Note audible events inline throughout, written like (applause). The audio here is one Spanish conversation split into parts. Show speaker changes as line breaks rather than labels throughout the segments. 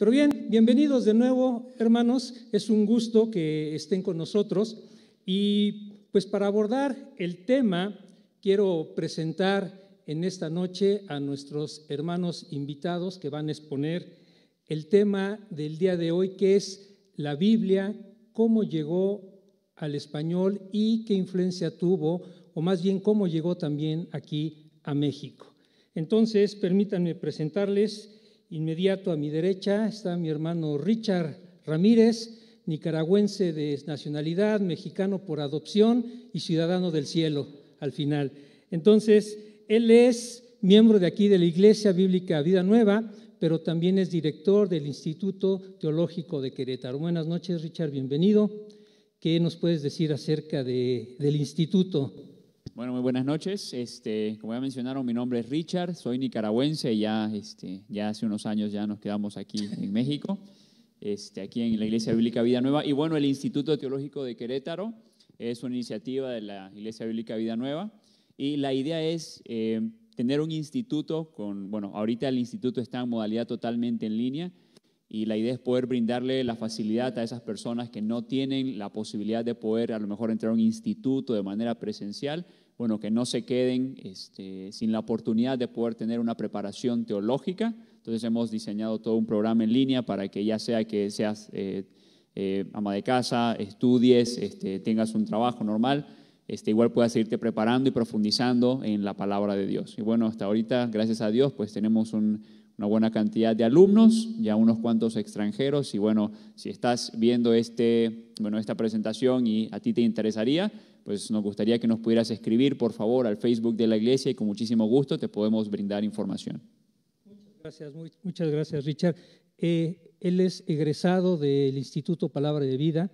Pero bien, bienvenidos de nuevo, hermanos. Es un gusto que estén con nosotros. Y pues para abordar el tema, quiero presentar en esta noche a nuestros hermanos invitados que van a exponer el tema del día de hoy, que es la Biblia, cómo llegó al español y qué influencia tuvo, o más bien cómo llegó también aquí a México. Entonces, permítanme presentarles Inmediato a mi derecha está mi hermano Richard Ramírez, nicaragüense de nacionalidad, mexicano por adopción y ciudadano del cielo al final. Entonces, él es miembro de aquí de la Iglesia Bíblica Vida Nueva, pero también es director del Instituto Teológico de Querétaro. Buenas noches, Richard, bienvenido. ¿Qué nos puedes decir acerca del instituto?
Bueno, muy buenas noches. Este, como ya mencionaron, mi nombre es Richard, soy nicaragüense, ya, este, ya hace unos años ya nos quedamos aquí en México, este, aquí en la Iglesia Bíblica Vida Nueva. Y bueno, el Instituto Teológico de Querétaro es una iniciativa de la Iglesia Bíblica Vida Nueva y la idea es eh, tener un instituto con, bueno, ahorita el instituto está en modalidad totalmente en línea y la idea es poder brindarle la facilidad a esas personas que no tienen la posibilidad de poder a lo mejor entrar a un instituto de manera presencial bueno, que no se queden este, sin la oportunidad de poder tener una preparación teológica. Entonces hemos diseñado todo un programa en línea para que ya sea que seas eh, eh, ama de casa, estudies, este, tengas un trabajo normal, este, igual puedas irte preparando y profundizando en la palabra de Dios. Y bueno, hasta ahorita, gracias a Dios, pues tenemos una buena cantidad de alumnos, ya unos cuantos extranjeros. Y bueno, si estás viendo este, esta presentación y a ti te interesaría, pues nos gustaría que nos pudieras escribir, por favor, al Facebook de la iglesia y con muchísimo gusto te podemos brindar información.
Muchas gracias, Richard. Eh, él es egresado del Instituto Palabra de Vida,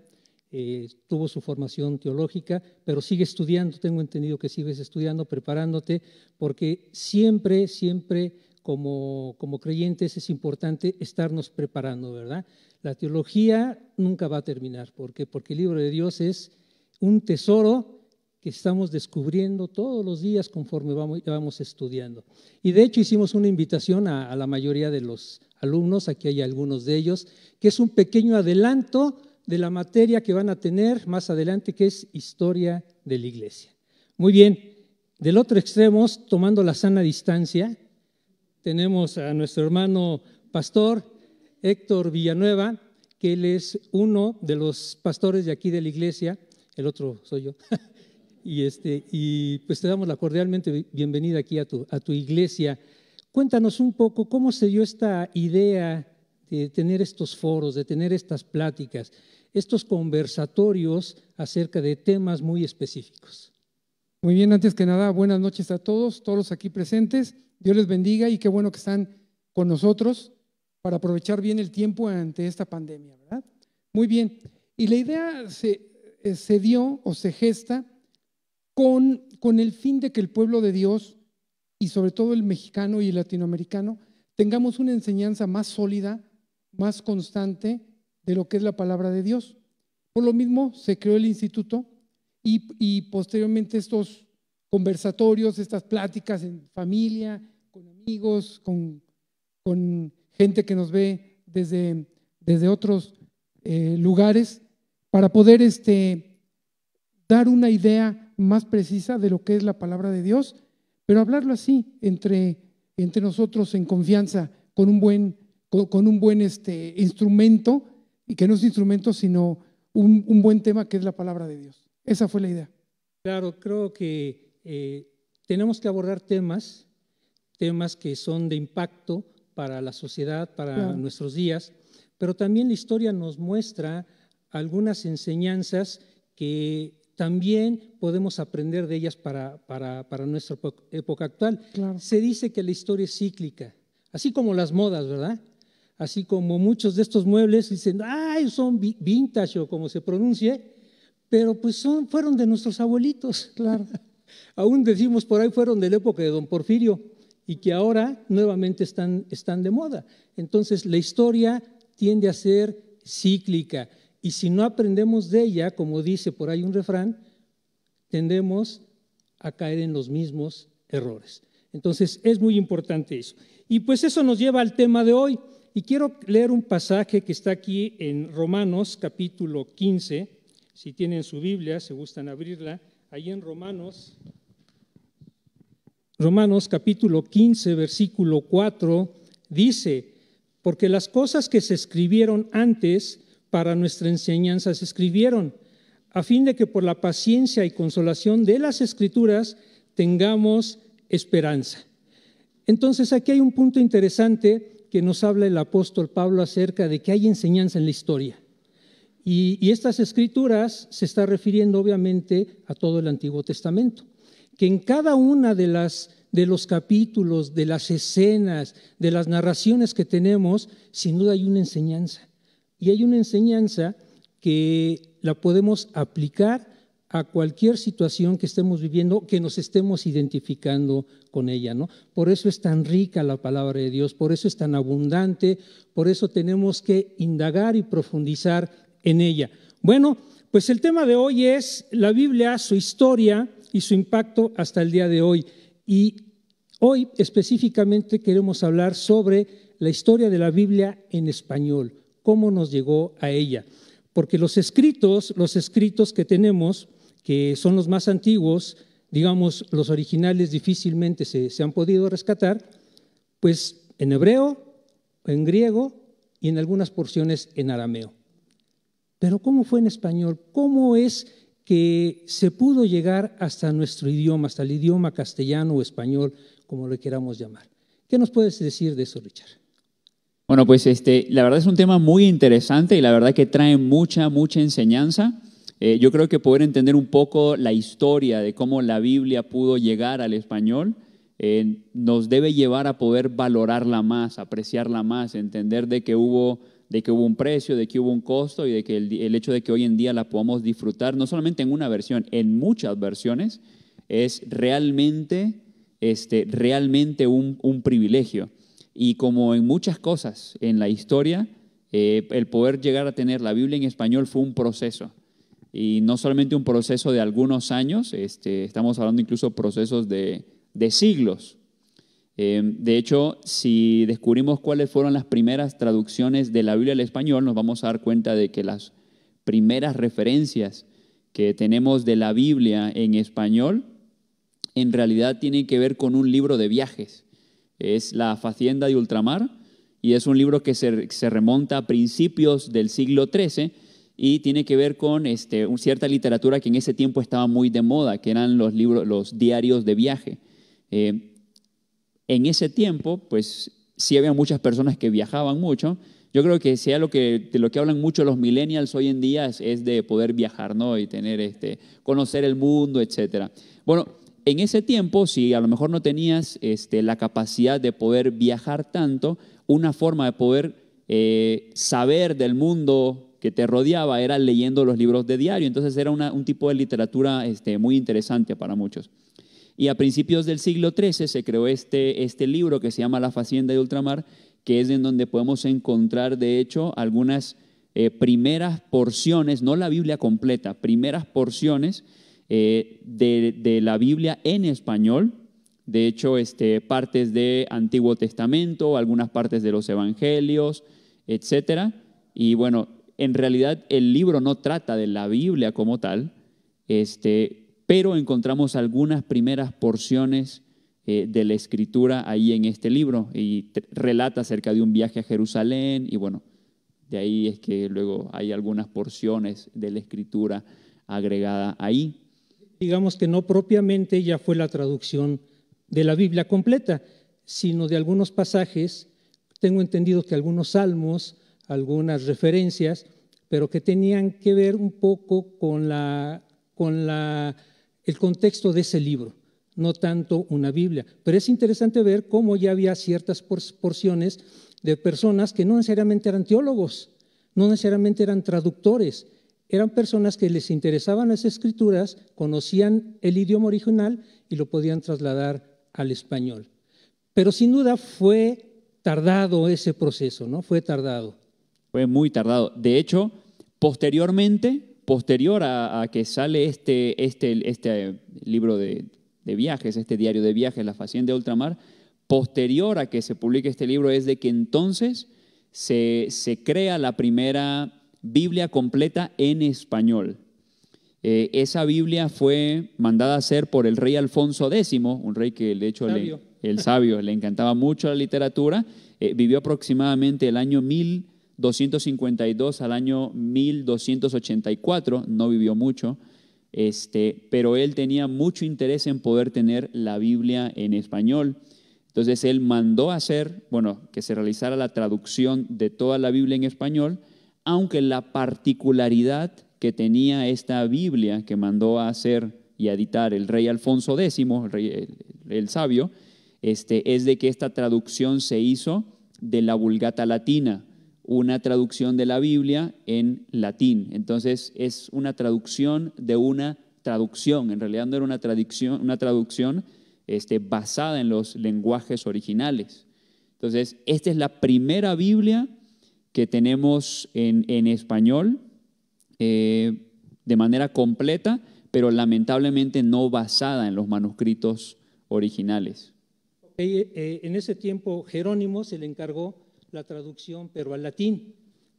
eh, tuvo su formación teológica, pero sigue estudiando, tengo entendido que sigues estudiando, preparándote, porque siempre, siempre como, como creyentes es importante estarnos preparando, ¿verdad? La teología nunca va a terminar, ¿por qué? Porque el libro de Dios es un tesoro que estamos descubriendo todos los días conforme vamos, estudiando. Y de hecho hicimos una invitación a la mayoría de los alumnos, aquí hay algunos de ellos, que es un pequeño adelanto de la materia que van a tener más adelante, que es historia de la iglesia. Muy bien, del otro extremo, tomando la sana distancia, tenemos a nuestro hermano pastor Héctor Villanueva, que él es uno de los pastores de aquí de la iglesia, el otro soy yo. (laughs) y, este, y pues te damos la cordialmente bienvenida aquí a tu, a tu iglesia. Cuéntanos un poco cómo se dio esta idea de tener estos foros, de tener estas pláticas, estos conversatorios acerca de temas muy específicos. Muy bien, antes que nada, buenas noches a todos, todos los aquí
presentes. Dios les bendiga y qué bueno que están con nosotros para aprovechar bien el tiempo ante esta pandemia, ¿verdad? Muy bien. Y la idea se, eh, se dio o se gesta con, el fin de que el pueblo de Dios, y sobre todo el mexicano y el latinoamericano, tengamos una enseñanza más sólida, más constante de lo que es la palabra de Dios. Por lo mismo se creó el instituto y, posteriormente estos conversatorios, estas pláticas en familia, con amigos, con, gente que nos ve desde, desde otros eh, lugares, para poder este, dar una idea más precisa de lo que es la palabra de Dios, pero hablarlo así entre, nosotros en confianza, con un buen, este, instrumento, y que no es instrumento, sino un, buen tema que es la palabra de Dios. Esa fue la idea.
Claro, creo que eh, tenemos que abordar temas, temas que son de impacto para la sociedad, para nuestros días, pero también la historia nos muestra algunas enseñanzas que también podemos aprender de ellas para, para, para nuestra época actual. Se dice que la historia es cíclica, así como las modas, ¿verdad? Así como muchos de estos muebles dicen, ay, son vintage o como se pronuncie, pero pues son, fueron de nuestros abuelitos, claro. (laughs) Aún decimos por ahí fueron de la época de don Porfirio y que ahora nuevamente están, están de moda. Entonces la historia tiende a ser cíclica. Y si no aprendemos de ella, como dice por ahí un refrán, tendemos a caer en los mismos errores. Entonces es muy importante eso. Y pues eso nos lleva al tema de hoy. Y quiero leer un pasaje que está aquí en Romanos capítulo 15. Si tienen su Biblia, se gustan abrirla. Ahí en Romanos, Romanos capítulo 15, versículo 4, dice, porque las cosas que se escribieron antes para nuestra enseñanza se escribieron, a fin de que por la paciencia y consolación de las escrituras tengamos esperanza. Entonces aquí hay un punto interesante que nos habla el apóstol Pablo acerca de que hay enseñanza en la historia. Y, estas escrituras se está refiriendo obviamente a todo el Antiguo Testamento, que en cada una de las de los capítulos, de las escenas, de las narraciones que tenemos, sin duda hay una enseñanza y hay una enseñanza que la podemos aplicar a cualquier situación que estemos viviendo, que nos estemos identificando con ella, ¿no? Por eso es tan rica la palabra de Dios, por eso es tan abundante, por eso tenemos que indagar y profundizar en ella. Bueno, pues el tema de hoy es la Biblia, su historia y su impacto hasta el día de hoy. Y hoy específicamente queremos hablar sobre la historia de la Biblia en español cómo nos llegó a ella. Porque los escritos, los escritos que tenemos, que son los más antiguos, digamos, los originales difícilmente se, han podido rescatar, pues en hebreo, en griego y en algunas porciones en arameo. Pero ¿cómo fue en español? ¿Cómo es que se pudo llegar hasta nuestro idioma, hasta el idioma castellano o español, como lo queramos llamar? ¿Qué nos puedes decir de eso, Richard?
Bueno, pues este, la verdad es un tema muy interesante y la verdad que trae mucha, mucha enseñanza. Eh, yo creo que poder entender un poco la historia de cómo la Biblia pudo llegar al español eh, nos debe llevar a poder valorarla más, apreciarla más, entender de que hubo de que hubo un precio, de que hubo un costo y de que el, hecho de que hoy en día la podamos disfrutar, no solamente en una versión, en muchas versiones, es realmente, este, realmente un privilegio. Y como en muchas cosas en la historia, eh, el poder llegar a tener la Biblia en español fue un proceso. Y no solamente un proceso de algunos años, este, estamos hablando incluso procesos de, siglos. Eh, de hecho, si descubrimos cuáles fueron las primeras traducciones de la Biblia al español, nos vamos a dar cuenta de que las primeras referencias que tenemos de la Biblia en español en realidad tienen que ver con un libro de viajes. Es La Hacienda de Ultramar y es un libro que se, remonta a principios del siglo XIII y tiene que ver con este, cierta literatura que en ese tiempo estaba muy de moda, que eran los, libros, los diarios de viaje. Eh, en ese tiempo, pues sí había muchas personas que viajaban mucho. Yo creo que sea lo que, de lo que hablan mucho los millennials hoy en día es, de poder viajar, ¿no? Y tener, este, conocer el mundo, etc. Bueno, en ese tiempo, si a lo mejor no tenías este, la capacidad de poder viajar tanto, una forma de poder eh, saber del mundo que te rodeaba era leyendo los libros de diario. Entonces era un tipo de literatura este, muy interesante para muchos. Y a principios del siglo XIII se creó este, este, libro que se llama La Facienda de Ultramar, que es en donde podemos encontrar, de hecho, algunas eh, primeras porciones, no la Biblia completa, primeras porciones eh, de, la Biblia en español. De hecho, este, partes de Antiguo Testamento, algunas partes de los Evangelios, etc. Y bueno, en realidad el libro no trata de la Biblia como tal, este, pero encontramos algunas primeras porciones eh, de la escritura ahí en este libro y relata acerca de un viaje a Jerusalén y bueno, de ahí es que luego hay algunas porciones de la escritura agregada
ahí digamos que no propiamente ya fue la traducción de la Biblia completa, sino de algunos pasajes, tengo entendido que algunos salmos, algunas referencias, pero que tenían que ver un poco con, la, con el contexto de ese libro, no tanto una Biblia. Pero es interesante ver cómo ya había ciertas porciones de personas que no necesariamente eran teólogos, no necesariamente eran traductores, eran personas que les interesaban las escrituras, conocían el idioma original y lo podían trasladar al español. Pero sin duda fue tardado ese proceso, ¿no? Fue tardado.
Fue muy tardado. De hecho, posteriormente, posterior a, que sale este, este, este eh, libro de, viajes, este diario de viajes, La Facienda de Ultramar, posterior a que se publique este libro es de que entonces se crea la primera Biblia completa en español. Eh, esa Biblia fue mandada a ser por el rey Alfonso X, un rey que de hecho (laughs) el sabio le encantaba mucho la literatura. Eh, vivió aproximadamente el año 1252 al año 1284, no vivió mucho. Este, pero él tenía mucho interés en poder tener la Biblia en español. Entonces él mandó hacer, bueno, que se realizara la traducción de toda la Biblia en español aunque la particularidad que tenía esta Biblia que mandó a hacer y a editar el rey Alfonso X, el, sabio, este, es de que esta traducción se hizo de la Vulgata Latina, una traducción de la Biblia en latín. Entonces es una traducción de una traducción, en realidad no era una traducción, una traducción este, basada en los lenguajes originales. Entonces, esta es la primera Biblia que tenemos en, español eh, de manera completa, pero lamentablemente no basada en los manuscritos originales.
Eh, eh, en ese tiempo Jerónimo se le encargó la traducción, pero al latín,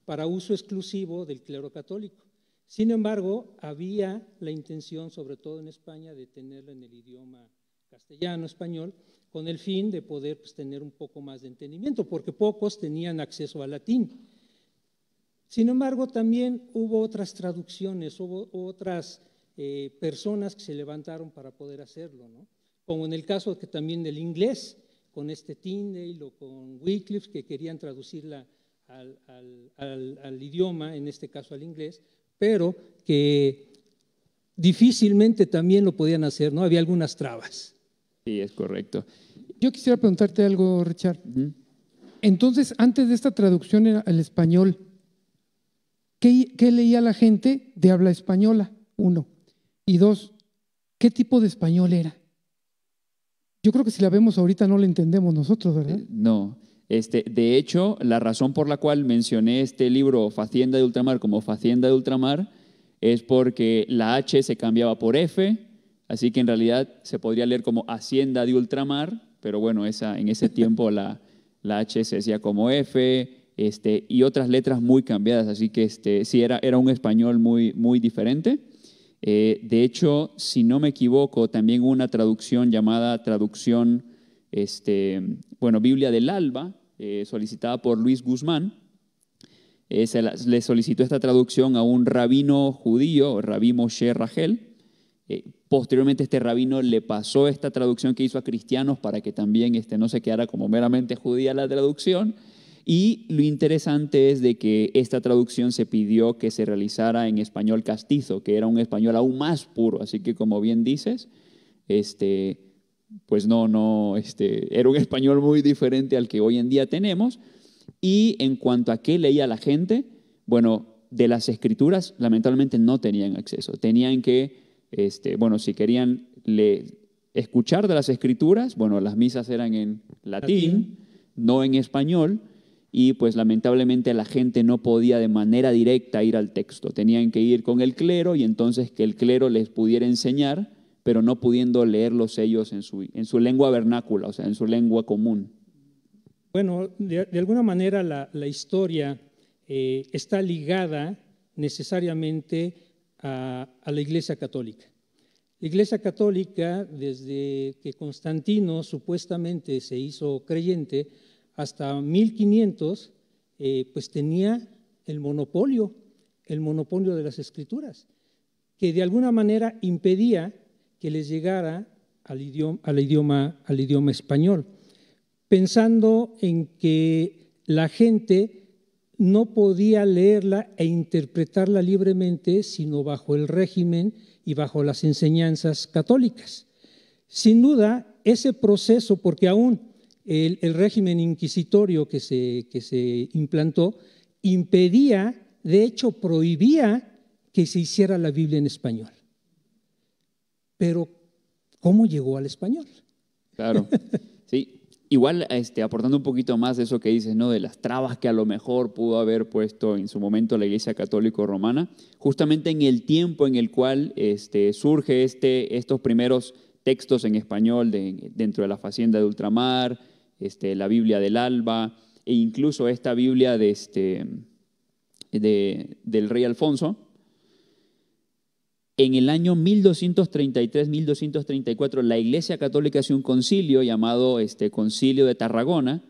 para uso exclusivo del clero católico. Sin embargo, había la intención, sobre todo en España, de tenerla en el idioma castellano, español, con el fin de poder pues, tener un poco más de entendimiento, porque pocos tenían acceso al latín. Sin embargo, también hubo otras traducciones, hubo otras eh, personas que se levantaron para poder hacerlo, como en el caso que también del inglés, con este Tyndale o con Wycliffe, que querían traducirla al, al idioma, en este caso al inglés, pero que difícilmente también lo podían hacer, ¿no? Había algunas trabas. Sí, es correcto. Yo
quisiera preguntarte algo, Richard. Entonces, antes de esta traducción al español, ¿qué, leía la gente de habla española? Uno. Y dos, ¿qué tipo de español era? Yo creo que si la vemos ahorita no la entendemos nosotros, ¿verdad? Eh,
no. Este, de hecho, la razón por la cual mencioné este libro Facienda de Ultramar como Facienda de Ultramar es porque la H se cambiaba por F, Así que en realidad se podría leer como Hacienda de Ultramar, pero bueno, esa, en ese tiempo la, H se decía como F este, y otras letras muy cambiadas, así que este, sí, era, era un español muy, muy diferente. Eh, de hecho, si no me equivoco, también una traducción llamada traducción, este, bueno, Biblia del Alba, eh, solicitada por Luis Guzmán. Eh, le solicitó esta traducción a un rabino judío, rabino Moshe Rachel, eh, posteriormente este rabino le pasó esta traducción que hizo a cristianos para que también este, no se quedara como meramente judía la traducción. Y lo interesante es de que esta traducción se pidió que se realizara en español castizo, que era un español aún más puro. Así que como bien dices, este, pues no, no, este, era un español muy diferente al que hoy en día tenemos. Y en cuanto a qué leía la gente, bueno, de las escrituras lamentablemente no tenían acceso. Tenían que este, bueno, si querían escuchar de las escrituras, bueno, las misas eran en latín, no en español, y pues lamentablemente la gente no podía de manera directa ir al texto, tenían que ir con el clero y entonces que el clero les pudiera enseñar, pero no pudiendo leerlos ellos en su, en su lengua vernácula, o sea, en su lengua común.
Bueno, de, alguna manera la, historia eh, está ligada necesariamente a, la Iglesia Católica. La Iglesia Católica, desde que Constantino supuestamente se hizo creyente hasta 1500, eh, pues tenía el monopolio, el monopolio de las escrituras, que de alguna manera impedía que les llegara al idioma, al idioma español, pensando en que la gente no podía leerla e interpretarla libremente, sino bajo el régimen y bajo las enseñanzas católicas. Sin duda, ese proceso, porque aún el, régimen inquisitorio que se, que se implantó, impedía, de hecho prohibía que se hiciera la Biblia en español. Pero, ¿cómo llegó al español? Claro. (laughs) Sí,
Igual este, aportando un poquito más de eso que dices, ¿no? de las trabas que a lo mejor pudo haber puesto en su momento la Iglesia Católica Romana, justamente en el tiempo en el cual este, surge este, estos primeros textos en español dentro de la Facienda de Ultramar, este, la Biblia del Alba e incluso esta Biblia de este, del rey Alfonso, en el año 1233-1234, la Iglesia Católica hace un concilio llamado este, Concilio de Tarragona,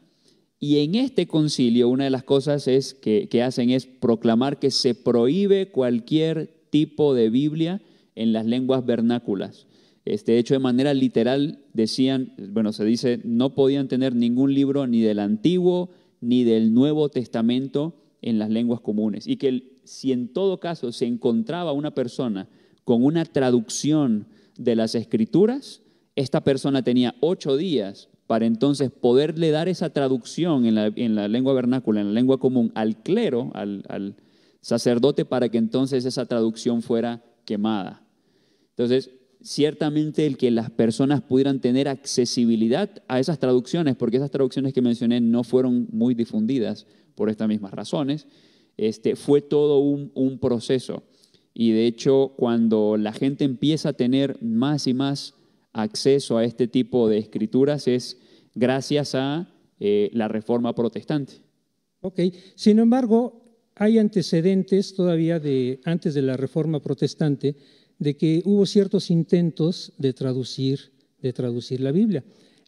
y en este concilio una de las cosas que, hacen es proclamar que se prohíbe cualquier tipo de Biblia en las lenguas vernáculas. Este, de hecho, de manera literal decían, bueno, se dice, no podían tener ningún libro ni del Antiguo ni del Nuevo Testamento en las lenguas comunes. Y que si en todo caso se encontraba una persona con una traducción de las escrituras, esta persona tenía ocho días para entonces poderle dar esa traducción en la, lengua vernácula, en la lengua común, al clero, al, sacerdote, para que entonces esa traducción fuera quemada. Entonces, ciertamente el que las personas pudieran tener accesibilidad a esas traducciones, porque esas traducciones que mencioné no fueron muy difundidas por estas mismas razones, este, fue todo un proceso. Y de hecho, cuando la gente empieza a tener más y más acceso a este tipo de escrituras es gracias a eh, la reforma protestante.
Ok, sin embargo, hay antecedentes todavía de antes de la reforma protestante de que hubo ciertos intentos de traducir, de traducir la Biblia.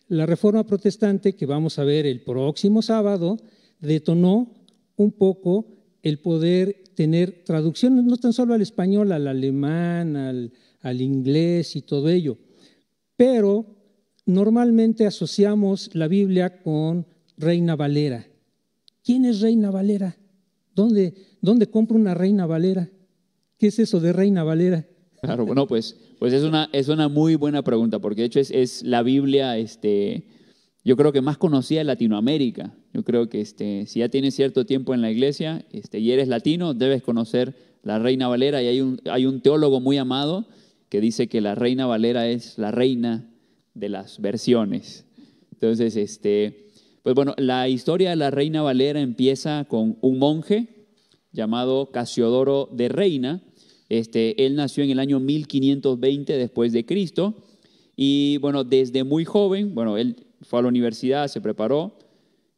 La reforma protestante, que vamos a ver el próximo sábado, detonó un poco el poder tener traducciones no tan solo al español, al alemán, al, inglés y todo ello. Pero normalmente asociamos la Biblia con Reina Valera. ¿Quién es Reina Valera? ¿Dónde, dónde compro una Reina Valera? ¿Qué es eso de Reina Valera? Claro, bueno, pues,
pues es, una, es una muy buena pregunta, porque de hecho es, es la Biblia, este, yo creo que más conocida en Latinoamérica. Yo creo que este, si ya tienes cierto tiempo en la iglesia este, y eres latino, debes conocer la Reina Valera. Y hay un, hay un teólogo muy amado que dice que la Reina Valera es la reina de las versiones. Entonces, este, pues bueno, la historia de la Reina Valera empieza con un monje llamado Casiodoro de Reina. Este, él nació en el año 1520 después de Cristo y bueno, desde muy joven, bueno, él fue a la universidad, se preparó,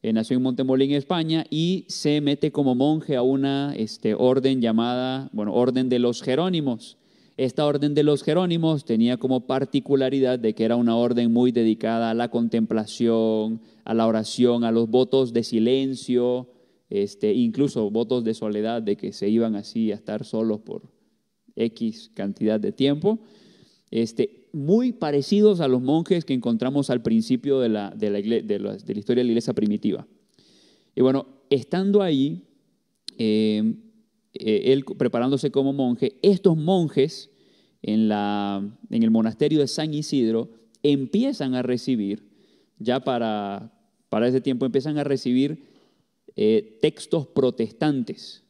eh, nació en Montemolín, España, y se mete como monje a una este, orden llamada, bueno, Orden de los Jerónimos. Esta orden de los Jerónimos tenía como particularidad de que era una orden muy dedicada a la contemplación, a la oración, a los votos de silencio, este, incluso votos de soledad, de que se iban así a estar solos por X cantidad de tiempo. Este, muy parecidos a los monjes que encontramos al principio de la, historia de la iglesia primitiva. Y bueno, estando ahí, eh, eh, él preparándose como monje, estos monjes en, el monasterio de San Isidro empiezan a recibir, ya para, ese tiempo empiezan a recibir eh, textos protestantes.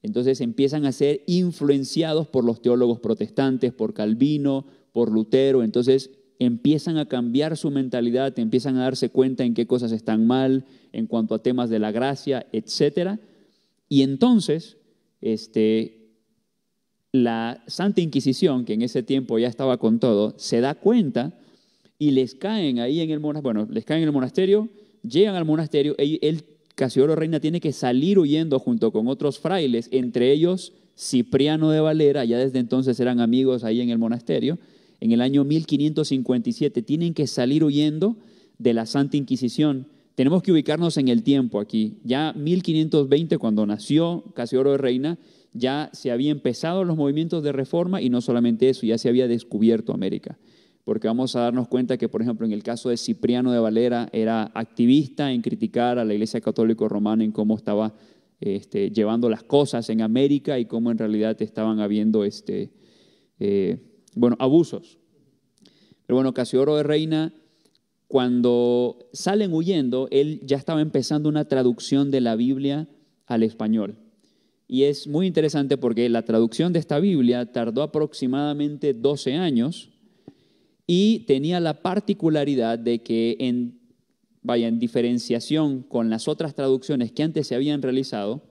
Entonces empiezan a ser influenciados por los teólogos protestantes, por Calvino, por Lutero. Entonces empiezan a cambiar su mentalidad, empiezan a darse cuenta en qué cosas están mal en cuanto a temas de la gracia, etc. Y entonces, este, la Santa Inquisición, que en ese tiempo ya estaba con todo, se da cuenta y les caen ahí en el monasterio, bueno, les caen en el monasterio, llegan al monasterio, y el Casiodoro Reina, tiene que salir huyendo junto con otros frailes, entre ellos Cipriano de Valera, ya desde entonces eran amigos ahí en el monasterio, en el año 1557. Tienen que salir huyendo de la Santa Inquisición. Tenemos que ubicarnos en el tiempo aquí. Ya 1520, cuando nació Casiodoro de Reina, ya se habían empezado los movimientos de reforma y no solamente eso, ya se había descubierto América. Porque vamos a darnos cuenta que, por ejemplo, en el caso de Cipriano de Valera, era activista en criticar a la Iglesia Católica Romana en cómo estaba este, llevando las cosas en América y cómo en realidad estaban habiendo este, eh, bueno, abusos. Pero bueno, Casiodoro de Reina, cuando salen huyendo, él ya estaba empezando una traducción de la Biblia al español. Y es muy interesante porque la traducción de esta Biblia tardó aproximadamente 12 años y tenía la particularidad de que en, vaya, en diferenciación con las otras traducciones que antes se habían realizado,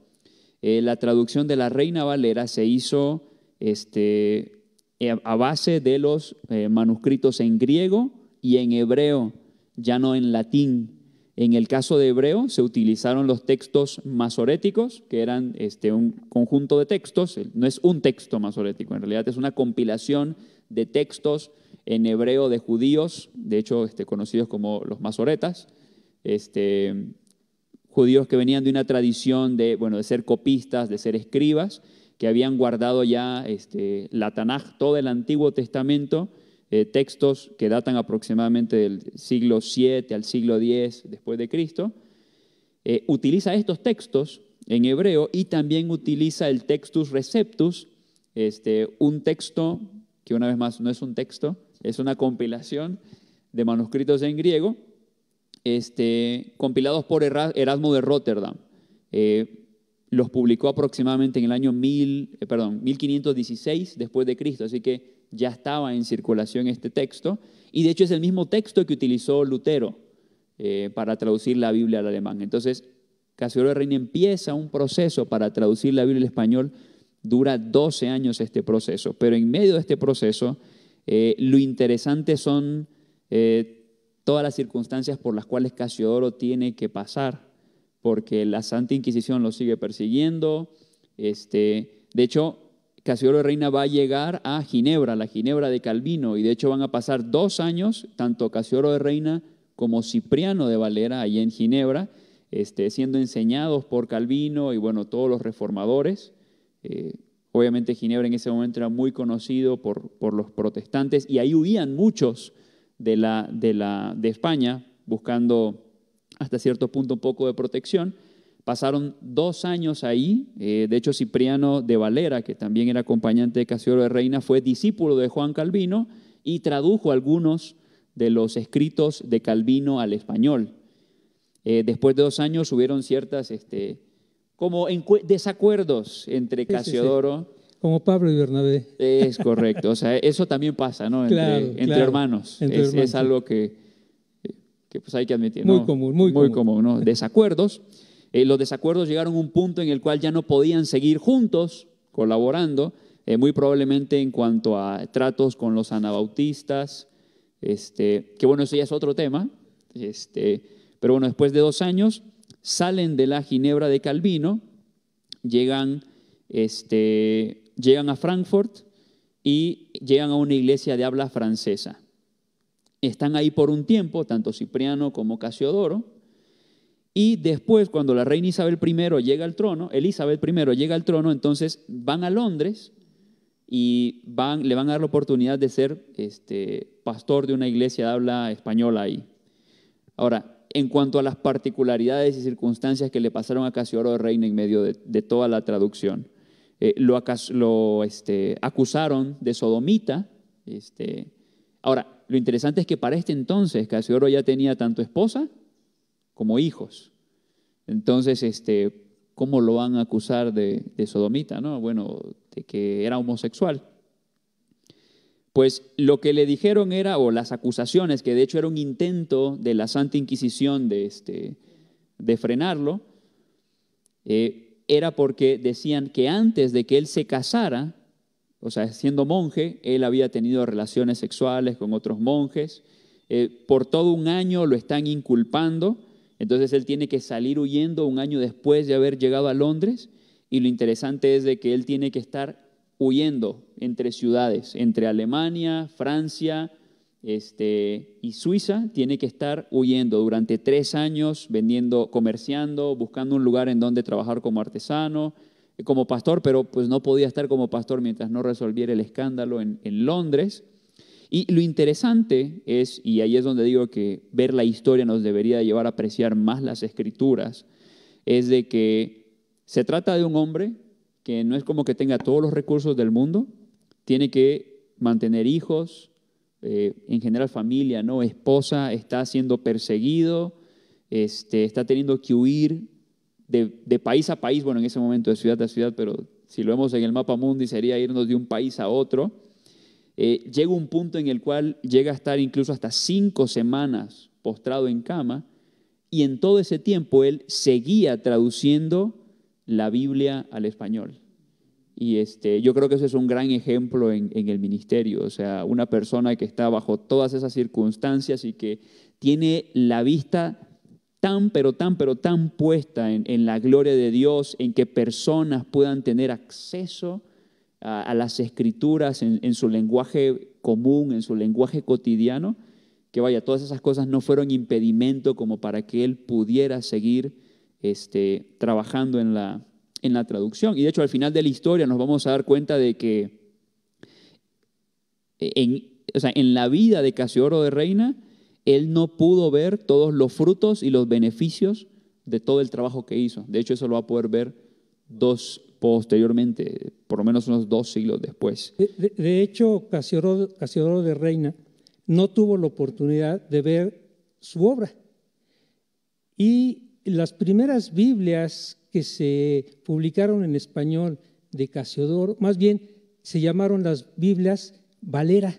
eh, la traducción de la Reina Valera se hizo este, eh, a base de los eh, manuscritos en griego y en hebreo, ya no en latín. En el caso de hebreo se utilizaron los textos masoréticos, que eran este, un conjunto de textos, no es un texto masorético, en realidad es una compilación de textos en hebreo de judíos, de hecho este, conocidos como los masoretas, este, judíos que venían de una tradición de ser copistas, de ser escribas, que habían guardado ya este, la Tanaj, todo el Antiguo Testamento, eh, textos que datan aproximadamente del siglo 7 al siglo 10 después de Cristo, eh, utiliza estos textos en hebreo y también utiliza el Textus Receptus, este, un texto que una vez más no es un texto, es una compilación de manuscritos en griego, este, compilados por Erasmo de Rotterdam. Eh, los publicó aproximadamente en el año 1516 eh, después de Cristo, así que ya estaba en circulación este texto, y de hecho es el mismo texto que utilizó Lutero eh, para traducir la Biblia al alemán. Entonces, Casiodoro de Reina empieza un proceso para traducir la Biblia al español, dura 12 años este proceso, pero en medio de este proceso, eh, lo interesante son todas las circunstancias por las cuales Casiodoro tiene que pasar porque la Santa Inquisición lo sigue persiguiendo. Este, de hecho, Casiodoro de Reina va a llegar a Ginebra, la Ginebra de Calvino, y de hecho van a pasar dos años, tanto Casiodoro de Reina como Cipriano de Valera, ahí en Ginebra, este, siendo enseñados por Calvino y bueno, todos los reformadores. Eh, obviamente Ginebra en ese momento era muy conocido por, los protestantes y ahí huían muchos de, la, de, la, de España buscando hasta cierto punto un poco de protección. Pasaron dos años ahí, eh, de hecho Cipriano de Valera, que también era acompañante de Casiodoro de Reina, fue discípulo de Juan Calvino y tradujo algunos de los escritos de Calvino al español. Eh, después de dos años hubieron ciertas este, como desacuerdos entre Casiodoro.
Como Pablo y Bernabé. Es correcto, o sea, eso
también pasa, ¿no? Entre, hermanos. es algo que, que pues hay que admitir. Muy común, muy, muy común. (laughs) Desacuerdos. Eh, los desacuerdos llegaron a un punto en el cual ya no podían seguir juntos colaborando, eh, muy probablemente en cuanto a tratos con los anabautistas, este, que bueno, eso ya es otro tema, este, pero bueno, después de dos años salen de la Ginebra de Calvino, llegan, este, llegan a Frankfurt y llegan a una iglesia de habla francesa. Están ahí por un tiempo, tanto Cipriano como Casiodoro. Y después, cuando la reina Isabel I llega al trono, Elizabeth I llega al trono, entonces van a Londres y van, le van a dar la oportunidad de ser este, pastor de una iglesia de habla española ahí. Ahora, en cuanto a las particularidades y circunstancias que le pasaron a Casiodoro de Reina en medio de, toda la traducción, eh, lo, este, acusaron de sodomita. Este, ahora, lo interesante es que para este entonces Casiodoro ya tenía tanto esposa como hijos. Entonces, este, ¿cómo lo van a acusar de, sodomita? No? Bueno, de que era homosexual. Pues lo que le dijeron era, o las acusaciones, que de hecho era un intento de la Santa Inquisición de, este, de frenarlo, eh, era porque decían que antes de que él se casara, o sea, siendo monje, él había tenido relaciones sexuales con otros monjes. Eh, por todo un año lo están inculpando. Entonces él tiene que salir huyendo un año después de haber llegado a Londres. Y lo interesante es de que él tiene que estar huyendo entre ciudades, entre Alemania, Francia este, y Suiza. Tiene que estar huyendo durante tres años, vendiendo, comerciando, buscando un lugar en donde trabajar como artesano, como pastor, pero pues no podía estar como pastor mientras no resolviera el escándalo en, Londres. Y lo interesante es, y ahí es donde digo que ver la historia nos debería llevar a apreciar más las escrituras, es de que se trata de un hombre que no es como que tenga todos los recursos del mundo, tiene que mantener hijos, eh, en general familia, no esposa, está siendo perseguido, este, está teniendo que huir de, país a país, bueno, en ese momento de ciudad a ciudad, pero si lo vemos en el mapa mundi sería irnos de un país a otro. Eh, llega un punto en el cual llega a estar incluso hasta cinco semanas postrado en cama y en todo ese tiempo él seguía traduciendo la Biblia al español. Y este, yo creo que ese es un gran ejemplo en, en, el ministerio, o sea, una persona que está bajo todas esas circunstancias y que tiene la vista tan, pero tan, pero tan puesta en, la gloria de Dios, en que personas puedan tener acceso a, las escrituras en, su lenguaje común, en su lenguaje cotidiano, que vaya, todas esas cosas no fueron impedimento como para que él pudiera seguir este, trabajando en la, traducción. Y de hecho, al final de la historia nos vamos a dar cuenta de que eh, en, o sea, en la vida de Casiodoro de Reina, él no pudo ver todos los frutos y los beneficios de todo el trabajo que hizo. De hecho, eso lo va a poder ver dos posteriormente, por lo menos unos dos siglos después.
De, hecho, Casiodoro de Reina no tuvo la oportunidad de ver su obra. Y las primeras Biblias que se publicaron en español de Casiodoro, más bien se llamaron las Biblias Valera,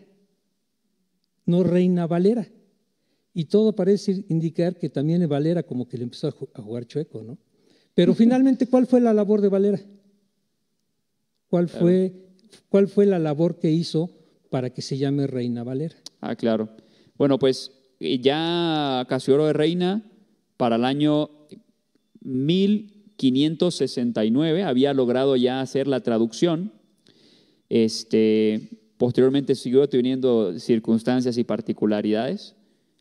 no Reina Valera. Y todo parece indicar que también Valera como que le empezó a jugar chueco, ¿no? Pero (laughs) finalmente, ¿cuál fue la labor de Valera? ¿Cuál, fue, la labor que hizo para que se llame Reina Valera?
Ah, claro. Bueno, pues eh, ya Casioro de Reina, para el año 1569, había logrado ya hacer la traducción. Este, posteriormente siguió teniendo circunstancias y particularidades.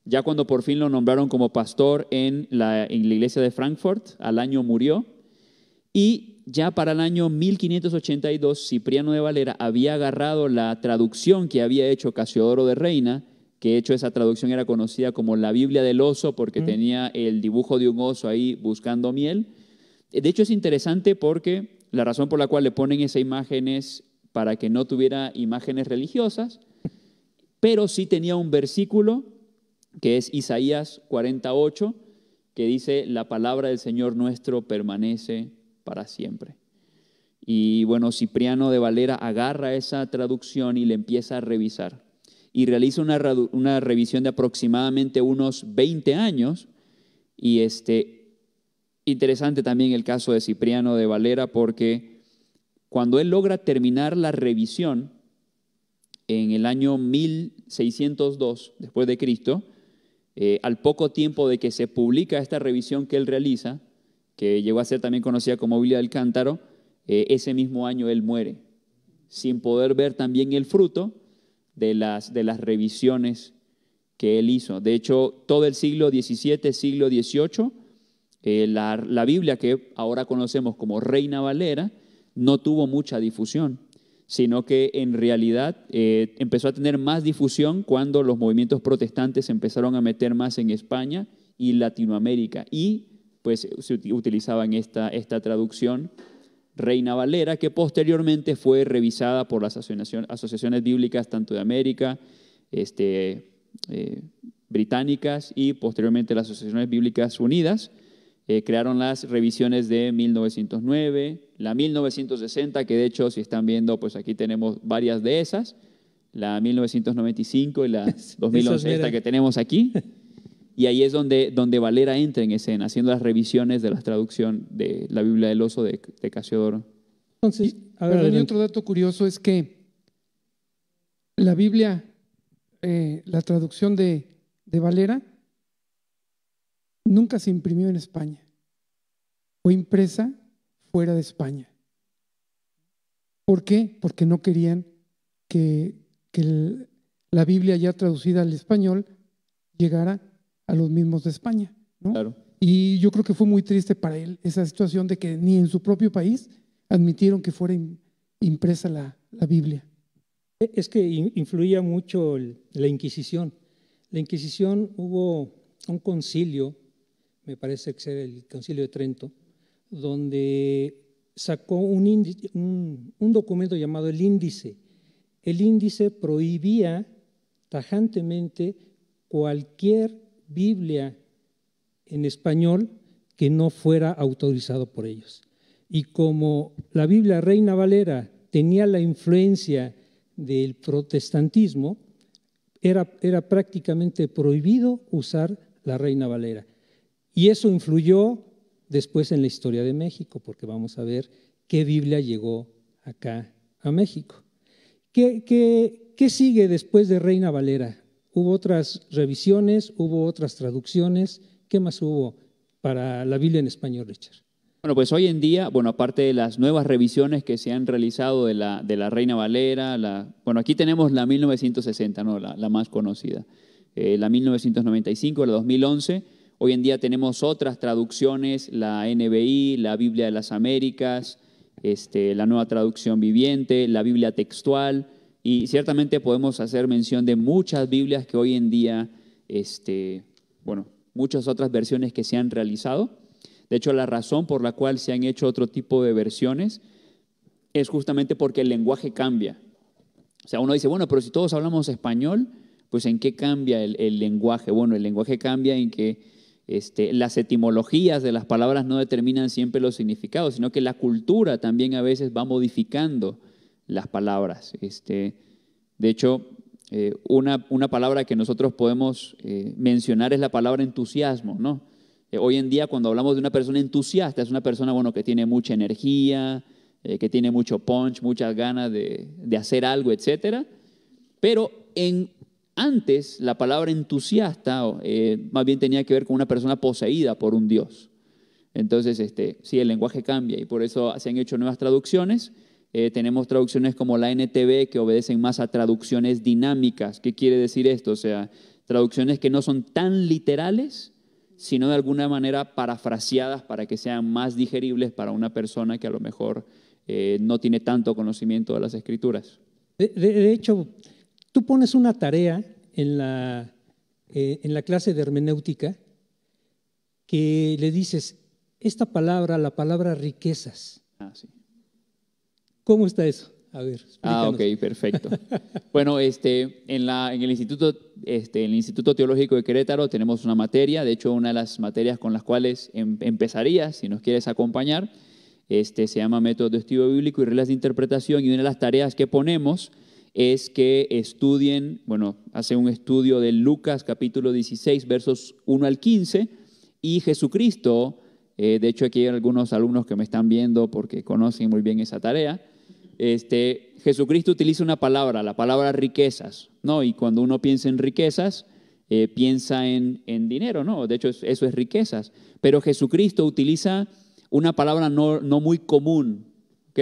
Ya cuando por fin lo nombraron como pastor en la, iglesia de Frankfurt, al año murió. Y ya para el año 1582, Cipriano de Valera había agarrado la traducción que había hecho Casiodoro de Reina, que hecho esa traducción era conocida como la Biblia del oso, porque mm. tenía el dibujo de un oso ahí buscando miel. De hecho es interesante porque la razón por la cual le ponen esa imagen es para que no tuviera imágenes religiosas, pero sí tenía un versículo que es Isaías 48, que dice, la palabra del Señor nuestro permanece para siempre. Y bueno, Cipriano de Valera agarra esa traducción y le empieza a revisar. Y realiza una, una revisión de aproximadamente unos 20 años. Y este, interesante también el caso de Cipriano de Valera porque cuando él logra terminar la revisión en el año 1602 después de Cristo, eh, al poco tiempo de que se publica esta revisión que él realiza, que llegó a ser también conocida como Biblia del Cántaro, eh, ese mismo año él muere, sin poder ver también el fruto de las, revisiones que él hizo. De hecho, todo el siglo XVII, siglo XVIII, eh, la Biblia que ahora conocemos como Reina Valera, no tuvo mucha difusión sino que en realidad eh, empezó a tener más difusión cuando los movimientos protestantes empezaron a meter más en España y Latinoamérica. Y pues se utilizaban esta, esta traducción Reina Valera, que posteriormente fue revisada por las asociaciones bíblicas tanto de América, este, eh, británicas y posteriormente las asociaciones bíblicas unidas. Eh, crearon las revisiones de 1909, la 1960, que de hecho, si están viendo, pues aquí tenemos varias de esas, la 1995 y la 2011, (laughs) esta que tenemos aquí. Y ahí es donde, donde Valera entra en escena, haciendo las revisiones de la traducción de la Biblia del Oso de, Casiodoro.
Entonces, a ver, otro dato curioso es que la Biblia, eh, la traducción de, de Valera, nunca se imprimió en España. Fue impresa fuera de España. ¿Por qué? Porque no querían que, la Biblia ya traducida al español llegara a los mismos de España. Claro. Y yo creo que fue muy triste para él esa situación de que ni en su propio país admitieron que fuera impresa la, Biblia.
E, es que influía mucho la Inquisición. La Inquisición hubo un concilio, me parece que era el concilio de Trento, donde sacó un, documento llamado el índice. El índice prohibía tajantemente cualquier Biblia en español que no fuera autorizado por ellos. Y como la Biblia Reina Valera tenía la influencia del protestantismo, era prácticamente prohibido usar la Reina Valera. Y eso influyó después en la historia de México, porque vamos a ver qué Biblia llegó acá a México. ¿Qué, sigue después de Reina Valera? Hubo otras revisiones, hubo otras traducciones. ¿Qué más hubo para la Biblia en español, Richard?
Bueno, pues hoy en día, bueno, aparte de las nuevas revisiones que se han realizado de la, Reina Valera, bueno, aquí tenemos la 1960, ¿no? la, más conocida, eh, la 1995, la 2011 Hoy en día tenemos otras traducciones, la NBI, la Biblia de las Américas, este, la nueva traducción viviente, la Biblia textual, y ciertamente podemos hacer mención de muchas Biblias que hoy en día, este, bueno, muchas otras versiones que se han realizado. De hecho, la razón por la cual se han hecho otro tipo de versiones es justamente porque el lenguaje cambia. O sea, uno dice, bueno, pero si todos hablamos español, pues ¿en qué cambia el, el lenguaje? Bueno, el lenguaje cambia en que este, las etimologías de las palabras no determinan siempre los significados, sino que la cultura también a veces va modificando las palabras. Este, de hecho, eh, una, palabra que nosotros podemos eh, mencionar es la palabra entusiasmo. ¿no? Eh, hoy en día cuando hablamos de una persona entusiasta, es una persona bueno, que tiene mucha energía, que tiene mucho punch, muchas ganas de, hacer algo, etcétera, Pero en antes, la palabra entusiasta eh, más bien tenía que ver con una persona poseída por un Dios. Entonces, este, sí, el lenguaje cambia y por eso se han hecho nuevas traducciones. Eh, tenemos traducciones como la NTV que obedecen más a traducciones dinámicas. ¿Qué quiere decir esto? O sea, traducciones que no son tan literales, sino de alguna manera parafraseadas para que sean más digeribles para una persona que a lo mejor eh, no tiene tanto conocimiento de las escrituras.
de hecho, Tú pones una tarea eh, en la, clase de hermenéutica que le dices, esta palabra, la palabra riquezas. Ah, ¿Cómo está eso? A ver, ah, ok, perfecto.
(laughs) bueno, este, en, la, en el instituto, este, el Instituto Teológico de Querétaro tenemos una materia, de hecho una de las materias con las cuales empezarías, empezaría, si nos quieres acompañar, este, se llama Método de Estudio Bíblico y Reglas de Interpretación y una de las tareas que ponemos es que estudien, bueno, hace un estudio de Lucas capítulo 16, versos 1 al 15, y Jesucristo, eh, de hecho aquí hay algunos alumnos que me están viendo porque conocen muy bien esa tarea, este, Jesucristo utiliza una palabra, la palabra riquezas, ¿no? Y cuando uno piensa en riquezas, eh, piensa en, dinero, ¿no? De hecho, eso es riquezas. Pero Jesucristo utiliza una palabra no, no muy común, ¿ok?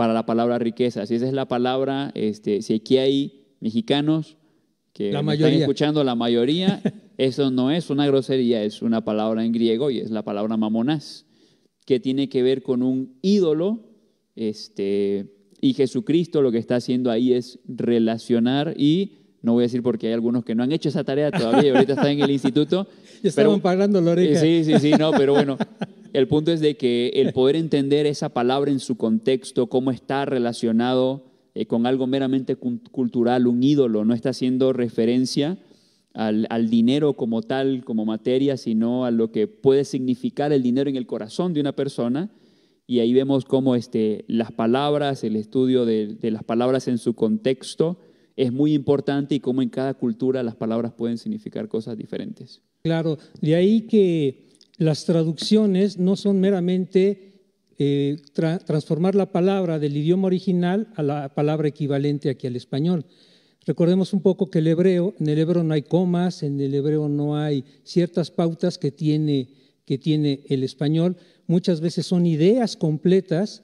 para la palabra riqueza. Si esa es la palabra, este, si aquí hay mexicanos que están escuchando, la mayoría, (laughs) eso no es una grosería, es una palabra en griego y es la palabra mamonás, que tiene que ver con un ídolo, este, y Jesucristo lo que está haciendo ahí es relacionar y... No voy a decir porque hay algunos que no han hecho esa tarea todavía, ahorita están en el (laughs) instituto. Estaban pagando la Sí, sí, sí, no, pero bueno, (laughs) El punto es de que el (laughs) poder entender esa palabra en su contexto, cómo está relacionado eh, con algo meramente cultural, un ídolo, no está haciendo referencia al, dinero como tal, como materia, sino a lo que puede significar el dinero en el corazón de una persona. Y ahí vemos cómo este, las palabras, el estudio de, de las palabras en su contexto es muy importante y cómo en cada cultura las palabras pueden significar cosas diferentes.
Claro, de ahí que las traducciones no son meramente eh, transformar la palabra del idioma original a la palabra equivalente aquí al español. Recordemos un poco que el hebreo, en el hebreo no hay comas, en el hebreo no hay ciertas pautas que tiene, que tiene el español. Muchas veces son ideas completas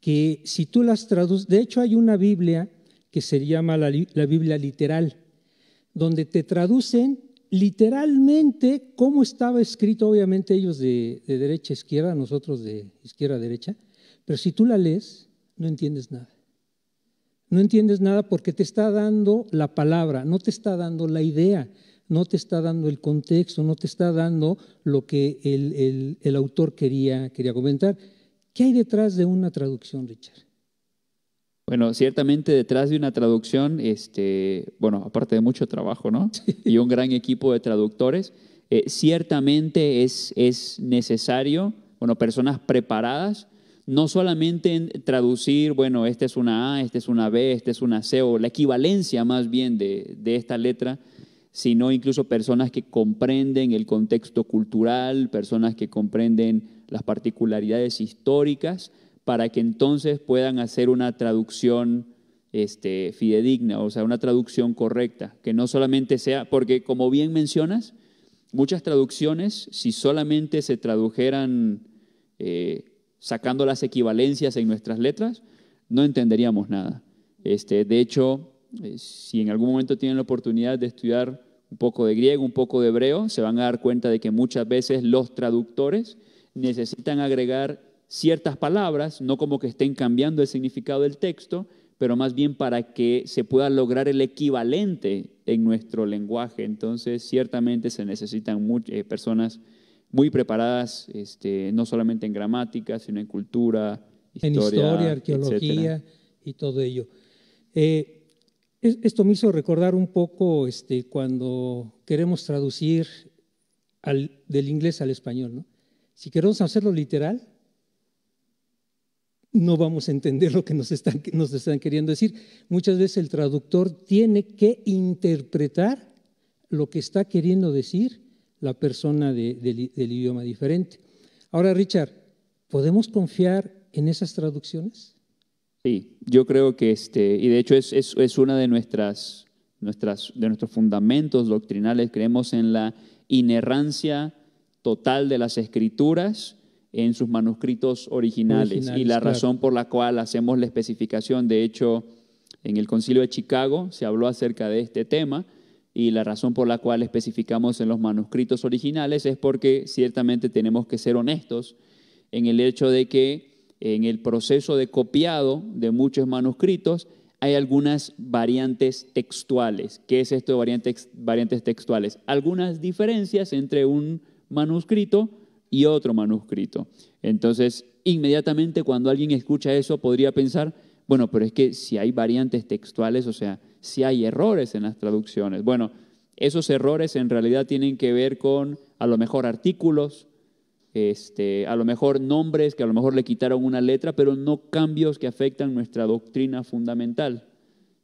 que si tú las traduces, de hecho hay una Biblia que se llama la Biblia literal, donde te traducen literalmente, cómo estaba escrito, obviamente ellos de, derecha a izquierda, nosotros de izquierda a derecha, pero si tú la lees, no entiendes nada. No entiendes nada porque te está dando la palabra, no te está dando la idea, no te está dando el contexto, no te está dando lo que el, autor quería, quería comentar. ¿Qué hay detrás de una traducción, Richard?
Bueno, ciertamente detrás de una traducción, este, bueno, aparte de mucho trabajo, ¿no? (laughs) Y un gran equipo de traductores, eh, ciertamente es, necesario, bueno, personas preparadas, no solamente en traducir, bueno, esta es una A, esta es una B, esta es una C, o la equivalencia más bien de esta letra, sino incluso personas que comprenden el contexto cultural, personas que comprenden las particularidades históricas para que entonces puedan hacer una traducción este, fidedigna, o sea, una traducción correcta, que no solamente sea, porque como bien mencionas, muchas traducciones, si solamente se tradujeran eh, sacando las equivalencias en nuestras letras, no entenderíamos nada. Este, de hecho, eh, si en algún momento tienen la oportunidad de estudiar un poco de griego, un poco de hebreo, se van a dar cuenta de que muchas veces los traductores necesitan agregar ciertas palabras, no como que estén cambiando el significado del texto, pero más bien para que se pueda lograr el equivalente en nuestro lenguaje. Entonces, ciertamente se necesitan eh, personas muy preparadas, este, no solamente en gramática, sino en cultura, historia, en historia arqueología
y todo ello. Eh, esto me hizo recordar un poco este, cuando queremos traducir del inglés al español. ¿no? Si queremos hacerlo literal, no vamos a entender lo que nos están, queriendo decir. Muchas veces el traductor tiene que interpretar lo que está queriendo decir la persona del idioma diferente. Ahora, Richard, ¿podemos confiar en esas traducciones?
Sí, yo creo que, este, y de hecho es, uno una de nuestras, de nuestros fundamentos doctrinales, creemos en la inerrancia total de las escrituras en sus manuscritos originales, y la razón por la cual hacemos la especificación. De hecho, en el Concilio de Chicago se habló acerca de este tema y la razón por la cual especificamos en los manuscritos originales es porque ciertamente tenemos que ser honestos en el hecho de que en el proceso de copiado de muchos manuscritos hay algunas variantes textuales. ¿Qué es esto de variantes, variantes textuales? Algunas diferencias entre un manuscrito y otro manuscrito. Entonces, inmediatamente cuando alguien escucha eso podría pensar, bueno, pero es que si hay variantes textuales, o sea, si hay errores en las traducciones. Bueno, esos errores en realidad tienen que ver con a lo mejor artículos, este, a lo mejor nombres que a lo mejor le quitaron una letra, pero no cambios que afectan nuestra doctrina fundamental,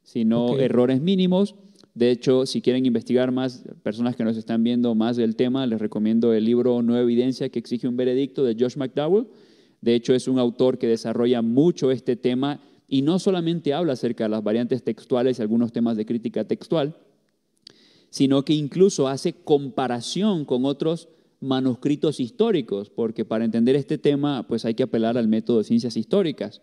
sino errores mínimos de hecho, si quieren investigar más, personas que nos están viendo más del tema, les recomiendo el libro Nueva Evidencia que exige un veredicto de Josh McDowell. De hecho, es un autor que desarrolla mucho este tema y no solamente habla acerca de las variantes textuales y algunos temas de crítica textual, sino que incluso hace comparación con otros manuscritos históricos, porque para entender este tema pues hay que apelar al método de ciencias históricas.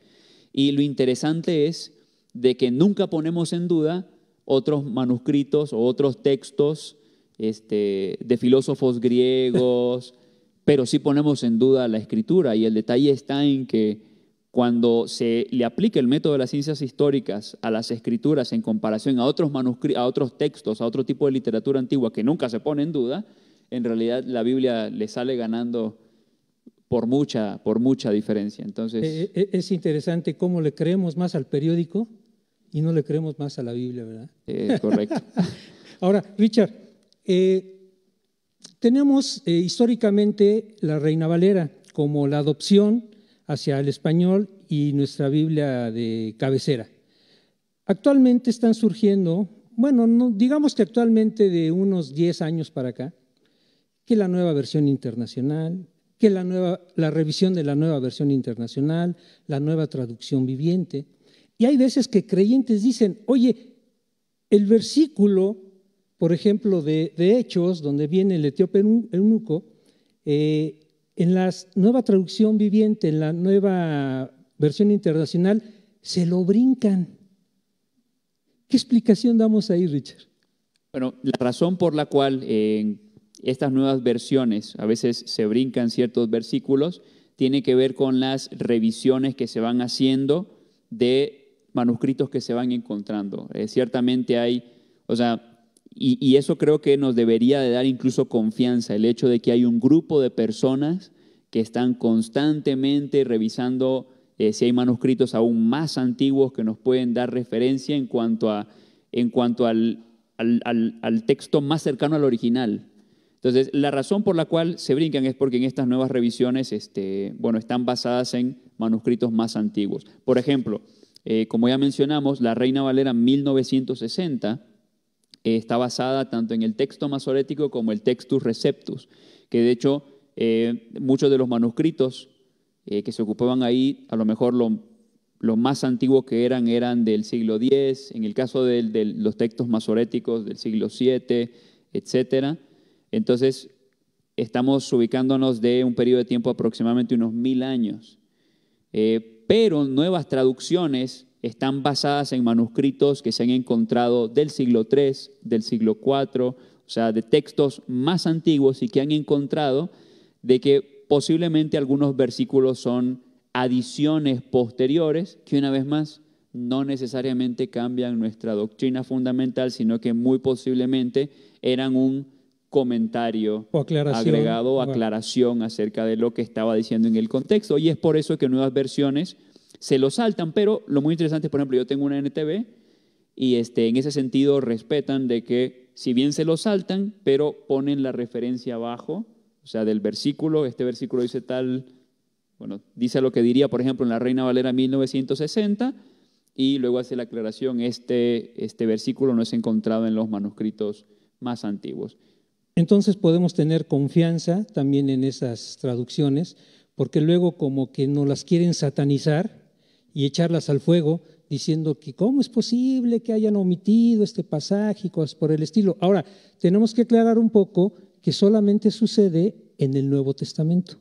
Y lo interesante es de que nunca ponemos en duda otros manuscritos o otros textos este, de filósofos griegos, (laughs) pero sí ponemos en duda la escritura y el detalle está en que cuando se le aplica el método de las ciencias históricas a las escrituras en comparación a otros, a otros textos, a otro tipo de literatura antigua que nunca se pone en duda, en realidad la Biblia le sale ganando por mucha, por mucha diferencia. Entonces, eh,
eh, es interesante cómo le creemos más al periódico y no le creemos más a la Biblia, ¿verdad? correcto. (laughs) Ahora, Richard, eh, tenemos eh, históricamente la Reina Valera como la adopción hacia el español y nuestra Biblia de cabecera. Actualmente están surgiendo, bueno, digamos que actualmente de unos 10 años para acá, que la nueva versión internacional, que la, nueva, la revisión de la nueva versión internacional, la nueva traducción viviente. Y hay veces que creyentes dicen, oye, el versículo, por ejemplo, de, Hechos, donde viene el etíope eunuco, eh, en la nueva traducción viviente, en la nueva versión internacional, se lo brincan. ¿Qué explicación damos ahí, Richard?
Bueno, la razón por la cual en estas nuevas versiones a veces se brincan ciertos versículos tiene que ver con las revisiones que se van haciendo de manuscritos que se van encontrando. Eh, ciertamente hay, o sea, y, eso creo que nos debería de dar incluso confianza, el hecho de que hay un grupo de personas que están constantemente revisando eh, si hay manuscritos aún más antiguos que nos pueden dar referencia en cuanto, en cuanto al, texto más cercano al original. Entonces, la razón por la cual se brincan es porque en estas nuevas revisiones este, bueno, están basadas en manuscritos más antiguos. Por ejemplo, eh, como ya mencionamos, la Reina Valera 1960 eh, está basada tanto en el texto masorético como el Textus Receptus, que de hecho eh, muchos de los manuscritos que se ocupaban ahí, a lo mejor los lo más antiguos que eran eran del siglo X, en el caso de, los textos masoréticos del siglo VII, etc. Entonces, estamos ubicándonos de un periodo de tiempo aproximadamente unos mil años pero nuevas traducciones están basadas en manuscritos que se han encontrado del siglo III, del siglo IV, o sea, de textos más antiguos y que han encontrado de que posiblemente algunos versículos son adiciones posteriores que una vez más no necesariamente cambian nuestra doctrina fundamental, sino que muy posiblemente eran un comentario o agregado aclaración acerca de lo que estaba diciendo en el contexto. Y es por eso que nuevas versiones se lo saltan. Pero lo muy interesante, por ejemplo, yo tengo una NTV y este, en ese sentido respetan de que si bien se lo saltan, pero ponen la referencia abajo, o sea, del versículo, este versículo dice tal, bueno, dice lo que diría, por ejemplo, en la Reina Valera 1960 y luego hace la aclaración, este, este versículo no es encontrado en los manuscritos más antiguos.
Entonces podemos tener confianza también en esas traducciones, porque luego como que no las quieren satanizar y echarlas al fuego diciendo que cómo es posible que hayan omitido este pasaje y cosas por el estilo. Ahora, tenemos que aclarar un poco que solamente sucede en el Nuevo Testamento,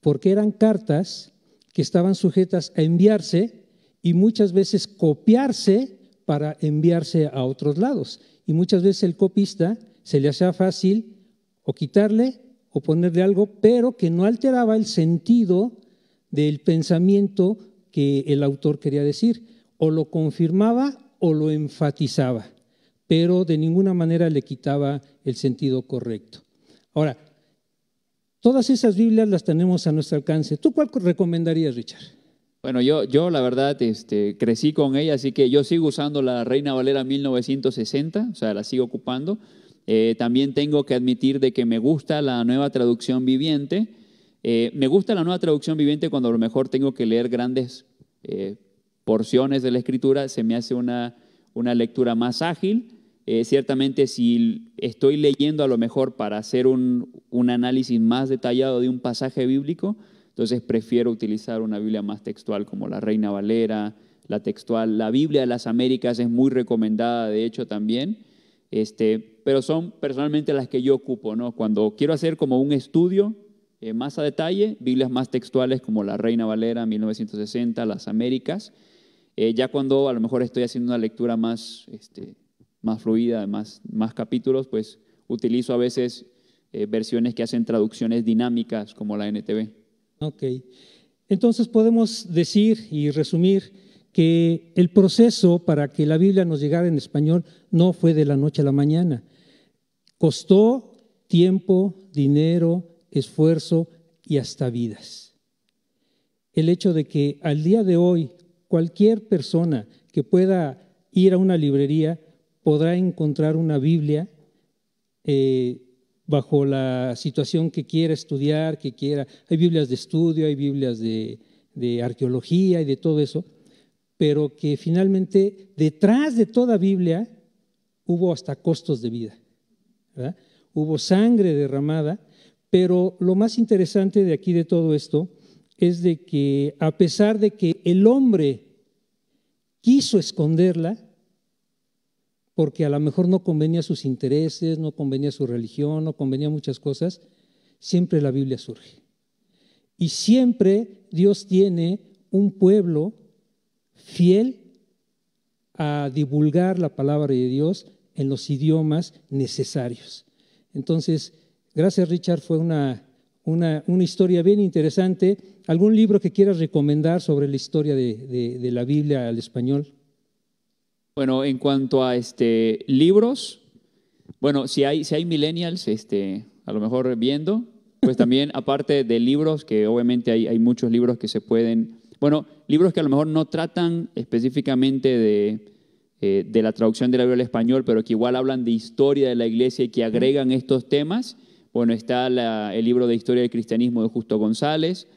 porque eran cartas que estaban sujetas a enviarse y muchas veces copiarse para enviarse a otros lados. Y muchas veces el copista se le hacía fácil o quitarle o ponerle algo, pero que no alteraba el sentido del pensamiento que el autor quería decir. O lo confirmaba o lo enfatizaba, pero de ninguna manera le quitaba el sentido correcto. Ahora, todas esas Biblias las tenemos a nuestro alcance. ¿Tú cuál recomendarías, Richard?
Bueno, yo, la verdad este, crecí con ella, así que yo sigo usando la Reina Valera 1960, o sea, la sigo ocupando. Eh, también tengo que admitir de que me gusta la nueva traducción viviente. Eh, me gusta la nueva traducción viviente cuando a lo mejor tengo que leer grandes eh, porciones de la escritura, se me hace una, lectura más ágil. ciertamente si estoy leyendo a lo mejor para hacer un, un análisis más detallado de un pasaje bíblico, entonces prefiero utilizar una Biblia más textual como la Reina Valera, la textual. La Biblia de las Américas es muy recomendada, de hecho, también. Este, pero son personalmente las que yo ocupo, ¿no? Cuando quiero hacer como un estudio eh, más a detalle, Biblias más textuales como la Reina Valera 1960, las Américas, eh, ya cuando a lo mejor estoy haciendo una lectura más, este, más fluida, más, más capítulos, pues utilizo a veces eh, versiones que hacen traducciones dinámicas como la NTV.
Ok, entonces podemos decir y resumir que el proceso para que la Biblia nos llegara en español no fue de la noche a la mañana. Costó tiempo, dinero, esfuerzo y hasta vidas. El hecho de que al día de hoy cualquier persona que pueda ir a una librería podrá encontrar una Biblia eh, bajo la situación que quiera estudiar, que quiera. Hay Biblias de estudio, hay Biblias de arqueología y de todo eso pero que finalmente detrás de toda Biblia hubo hasta costos de vida. Hubo sangre derramada, pero lo más interesante de aquí de todo esto es de que a pesar de que el hombre quiso esconderla, porque a lo mejor no convenía sus intereses, no convenía su religión, no convenía muchas cosas, siempre la Biblia surge. Y siempre Dios tiene un pueblo fiel a divulgar la palabra de Dios en los idiomas necesarios. Entonces, gracias Richard, fue una, una, historia bien interesante. ¿Algún libro que quieras recomendar sobre la historia de, la Biblia al español?
Bueno, en cuanto a este, libros, bueno, si hay, si hay millennials, este, a lo mejor viendo, pues también (laughs) aparte de libros, que obviamente hay, hay muchos libros que se pueden... Bueno, libros que a lo mejor no tratan específicamente eh, de, la traducción de la Biblia al español, pero que igual hablan de historia de la iglesia y que agregan estos temas. Bueno, está el libro de Historia del Cristianismo de Justo González,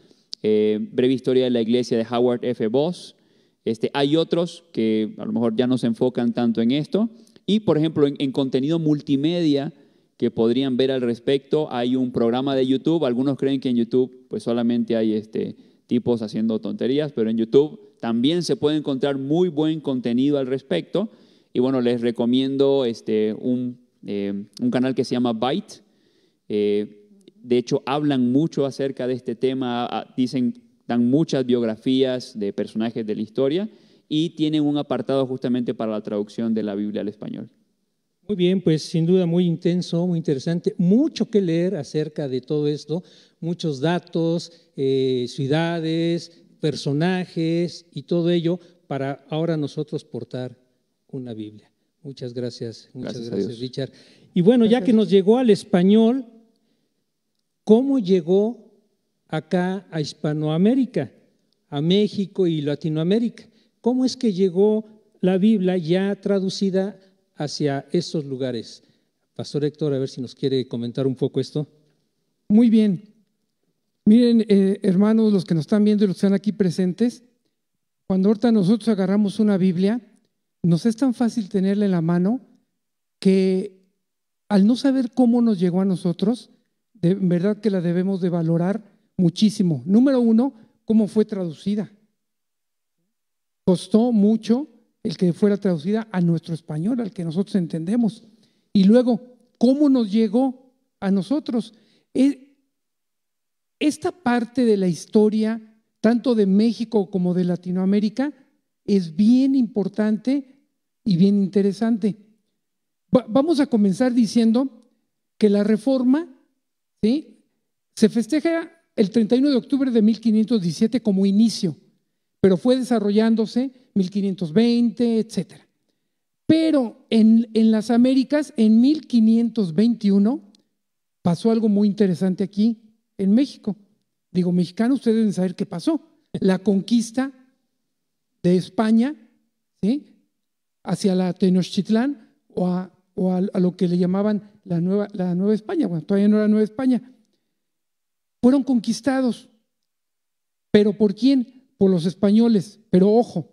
eh, Breve Historia de la Iglesia de Howard F. Voss. Este, hay otros que a lo mejor ya no se enfocan tanto en esto. Y, por ejemplo, en, en contenido multimedia, que podrían ver al respecto. Hay un programa de YouTube, algunos creen que en YouTube pues solamente hay este, tipos haciendo tonterías, pero en YouTube también se puede encontrar muy buen contenido al respecto. Y bueno, les recomiendo este, eh, un, canal que se llama Byte. Eh, de hecho, hablan mucho acerca de este tema, dicen, dan muchas biografías de personajes de la historia y tienen un apartado justamente para la traducción de la Biblia al español.
Muy bien, pues sin duda muy intenso, muy interesante, mucho que leer acerca de todo esto, muchos datos, eh, ciudades, personajes y todo ello para ahora nosotros portar una Biblia. Muchas gracias, muchas gracias, Richard. Y bueno, ya que nos llegó al español, ¿cómo llegó acá a Hispanoamérica, a México y Latinoamérica? ¿Cómo es que llegó la Biblia ya traducida hacia esos lugares. Pastor Héctor, a ver si nos quiere comentar un poco esto.
Muy bien. Miren, eh, hermanos, los que nos están viendo y los que están aquí presentes, cuando ahorita nosotros agarramos una Biblia, nos es tan fácil tenerla en la mano que al no saber cómo nos llegó a nosotros, de verdad que la debemos de valorar muchísimo. Número uno, cómo fue traducida. Costó mucho el que fuera traducida a nuestro español, al que nosotros entendemos. Y luego, ¿cómo nos llegó a nosotros? E, esta parte de la historia, tanto de México como de Latinoamérica, es bien importante y bien interesante. vamos a comenzar diciendo que la reforma se festeja el 31 de octubre de 1517 como inicio pero fue desarrollándose 1520, etc. Pero en, las Américas, en 1521, pasó algo muy interesante aquí en México. Digo, mexicano, ustedes deben saber qué pasó. La conquista de España ¿sí? hacia la Tenochtitlán o, a, lo que le llamaban la nueva, la nueva España, bueno, todavía no era Nueva España, fueron conquistados. ¿Pero por quién? por los españoles. Pero ojo,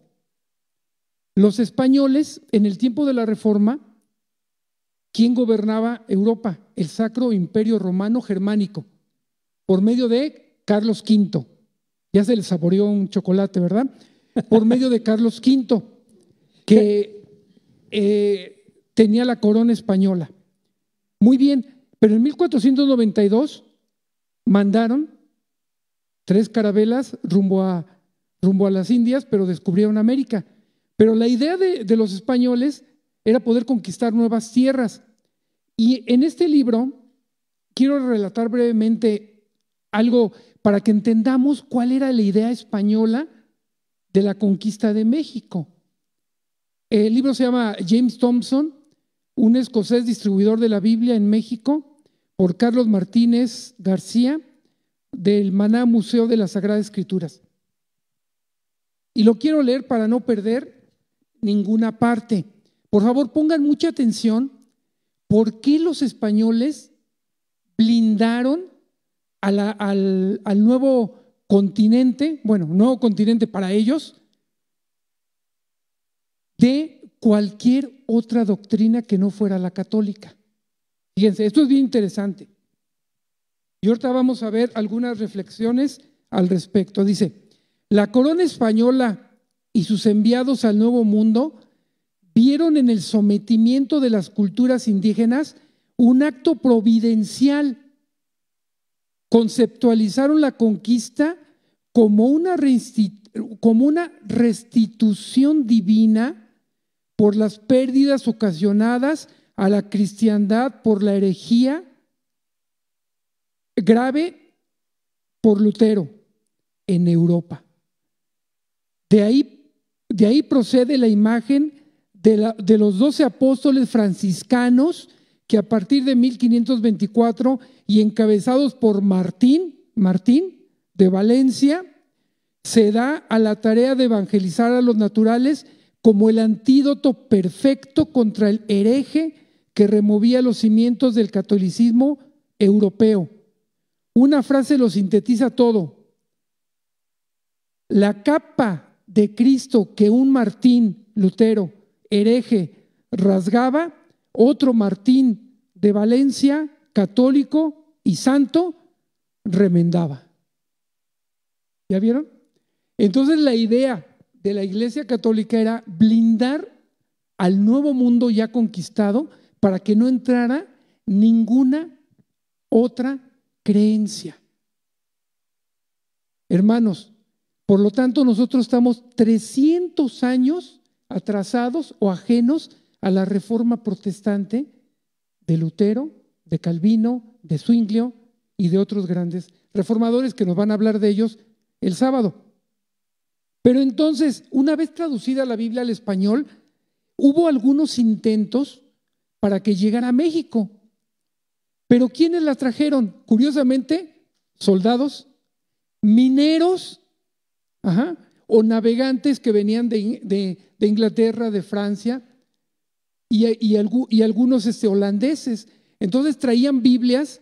los españoles en el tiempo de la Reforma, ¿quién gobernaba Europa? El Sacro Imperio Romano Germánico, por medio de Carlos V. Ya se le saboreó un chocolate, ¿verdad? Por medio de Carlos V, que eh, tenía la corona española. Muy bien, pero en 1492 mandaron tres carabelas rumbo a rumbo a las Indias, pero descubrieron América. Pero la idea de, de los españoles era poder conquistar nuevas tierras. Y en este libro quiero relatar brevemente algo para que entendamos cuál era la idea española de la conquista de México. El libro se llama James Thompson, un escocés distribuidor de la Biblia en México, por Carlos Martínez García, del Maná Museo de las Sagradas Escrituras. Y lo quiero leer para no perder ninguna parte. Por favor, pongan mucha atención. ¿Por qué los españoles blindaron al, al nuevo continente, bueno, nuevo continente para ellos, de cualquier otra doctrina que no fuera la católica? Fíjense, esto es bien interesante. Y ahorita vamos a ver algunas reflexiones al respecto. Dice, la corona española y sus enviados al Nuevo Mundo vieron en el sometimiento de las culturas indígenas un acto providencial. Conceptualizaron la conquista como una, como una restitución divina por las pérdidas ocasionadas a la cristiandad por la herejía grave por Lutero en Europa. De ahí, de ahí procede la imagen de, los doce apóstoles franciscanos que a partir de 1524 y encabezados por Martín, Martín de Valencia, se da a la tarea de evangelizar a los naturales como el antídoto perfecto contra el hereje que removía los cimientos del catolicismo europeo. Una frase lo sintetiza todo. La capa de Cristo que un Martín Lutero, hereje, rasgaba, otro Martín de Valencia, católico y santo, remendaba. ¿Ya vieron? Entonces la idea de la Iglesia Católica era blindar al nuevo mundo ya conquistado para que no entrara ninguna otra creencia. Hermanos, por lo tanto, nosotros estamos 300 años atrasados o ajenos a la reforma protestante de Lutero, de Calvino, de Zwinglio y de otros grandes reformadores que nos van a hablar de ellos el sábado. Pero entonces, una vez traducida la Biblia al español, hubo algunos intentos para que llegara a México. Pero ¿quiénes la trajeron? Curiosamente, soldados, mineros o navegantes que venían de, Inglaterra, de Francia y, y, algunos este, holandeses. Entonces traían Biblias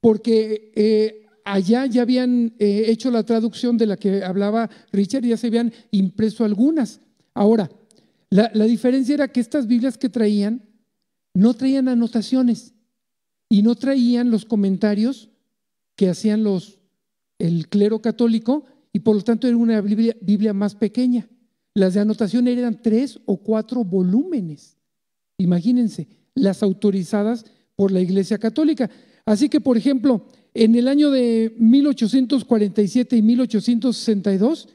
porque eh, allá ya habían eh, hecho la traducción de la que hablaba Richard y ya se habían impreso algunas. Ahora, la, la diferencia era que estas Biblias que traían no traían anotaciones y no traían los comentarios que hacían los, el clero católico y por lo tanto era una Biblia, más pequeña. Las de anotación eran tres o cuatro volúmenes. Imagínense, las autorizadas por la Iglesia Católica. Así que, por ejemplo, en el año de 1847 y 1862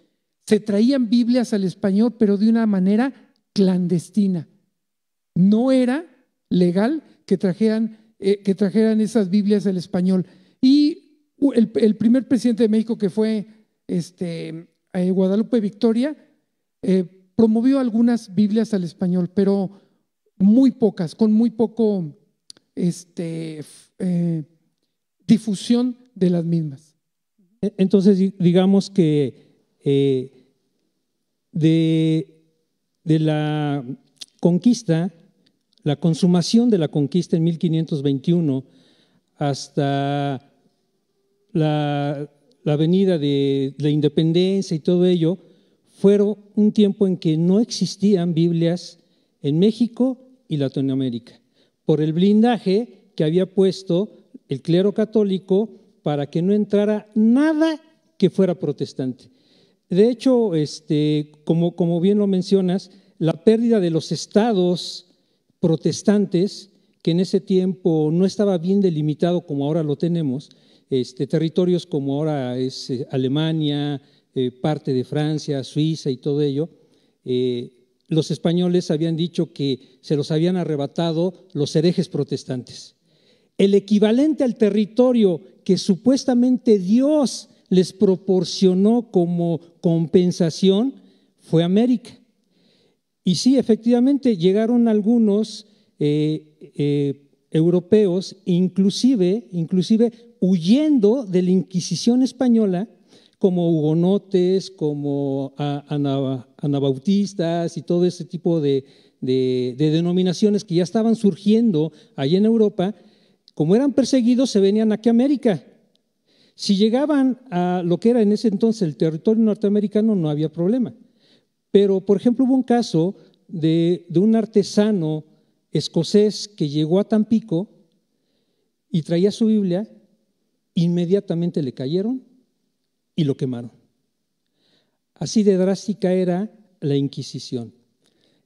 se traían Biblias al español, pero de una manera clandestina. No era legal que trajeran, eh, que trajeran esas Biblias al español. Y el primer presidente de México, que fue este, eh, Guadalupe Victoria, eh, promovió algunas Biblias al español, pero muy pocas, con muy poco este, eh, difusión de las mismas.
E, entonces, digamos que de la conquista, la consumación de la conquista en 1521 hasta la la venida de la independencia y todo ello, fueron un tiempo en que no existían Biblias en México y Latinoamérica, por el blindaje que había puesto el clero católico para que no entrara nada que fuera protestante. De hecho, este, como bien lo mencionas, la pérdida de los estados protestantes, que en ese tiempo no estaba bien delimitado como ahora lo tenemos, este, territorios como ahora es eh, Alemania, eh, parte de Francia, Suiza y todo ello, eh, los españoles habían dicho que se los habían arrebatado los herejes protestantes. El equivalente al territorio que supuestamente Dios les proporcionó como compensación fue América. Y sí, efectivamente, llegaron algunos europeos, inclusive, inclusive huyendo de la Inquisición española, como hugonotes, como ah, anabautistas y todo ese tipo de, denominaciones que ya estaban surgiendo allí en Europa, como eran perseguidos, se venían aquí a América. Si llegaban a lo que era en ese entonces el territorio norteamericano, no había problema. Pero, por ejemplo, hubo un caso de un artesano escocés que llegó a Tampico y traía su Biblia Inmediatamente le cayeron y lo quemaron. Así de drástica era la Inquisición.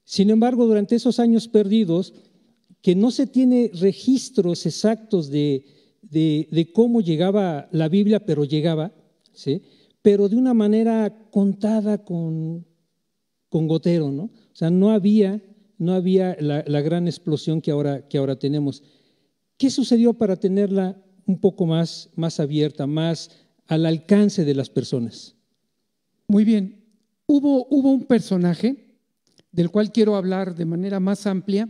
Sin embargo, durante esos años perdidos, que no se tiene registros exactos de, de, cómo llegaba la Biblia, pero llegaba, ¿sí? pero de una manera contada con, con gotero, ¿no? O sea, no había, no había la, gran explosión que ahora, que ahora tenemos. ¿Qué sucedió para tenerla? un poco más, más abierta, más al alcance de las personas.
Muy bien, hubo, hubo un personaje del cual quiero hablar de manera más amplia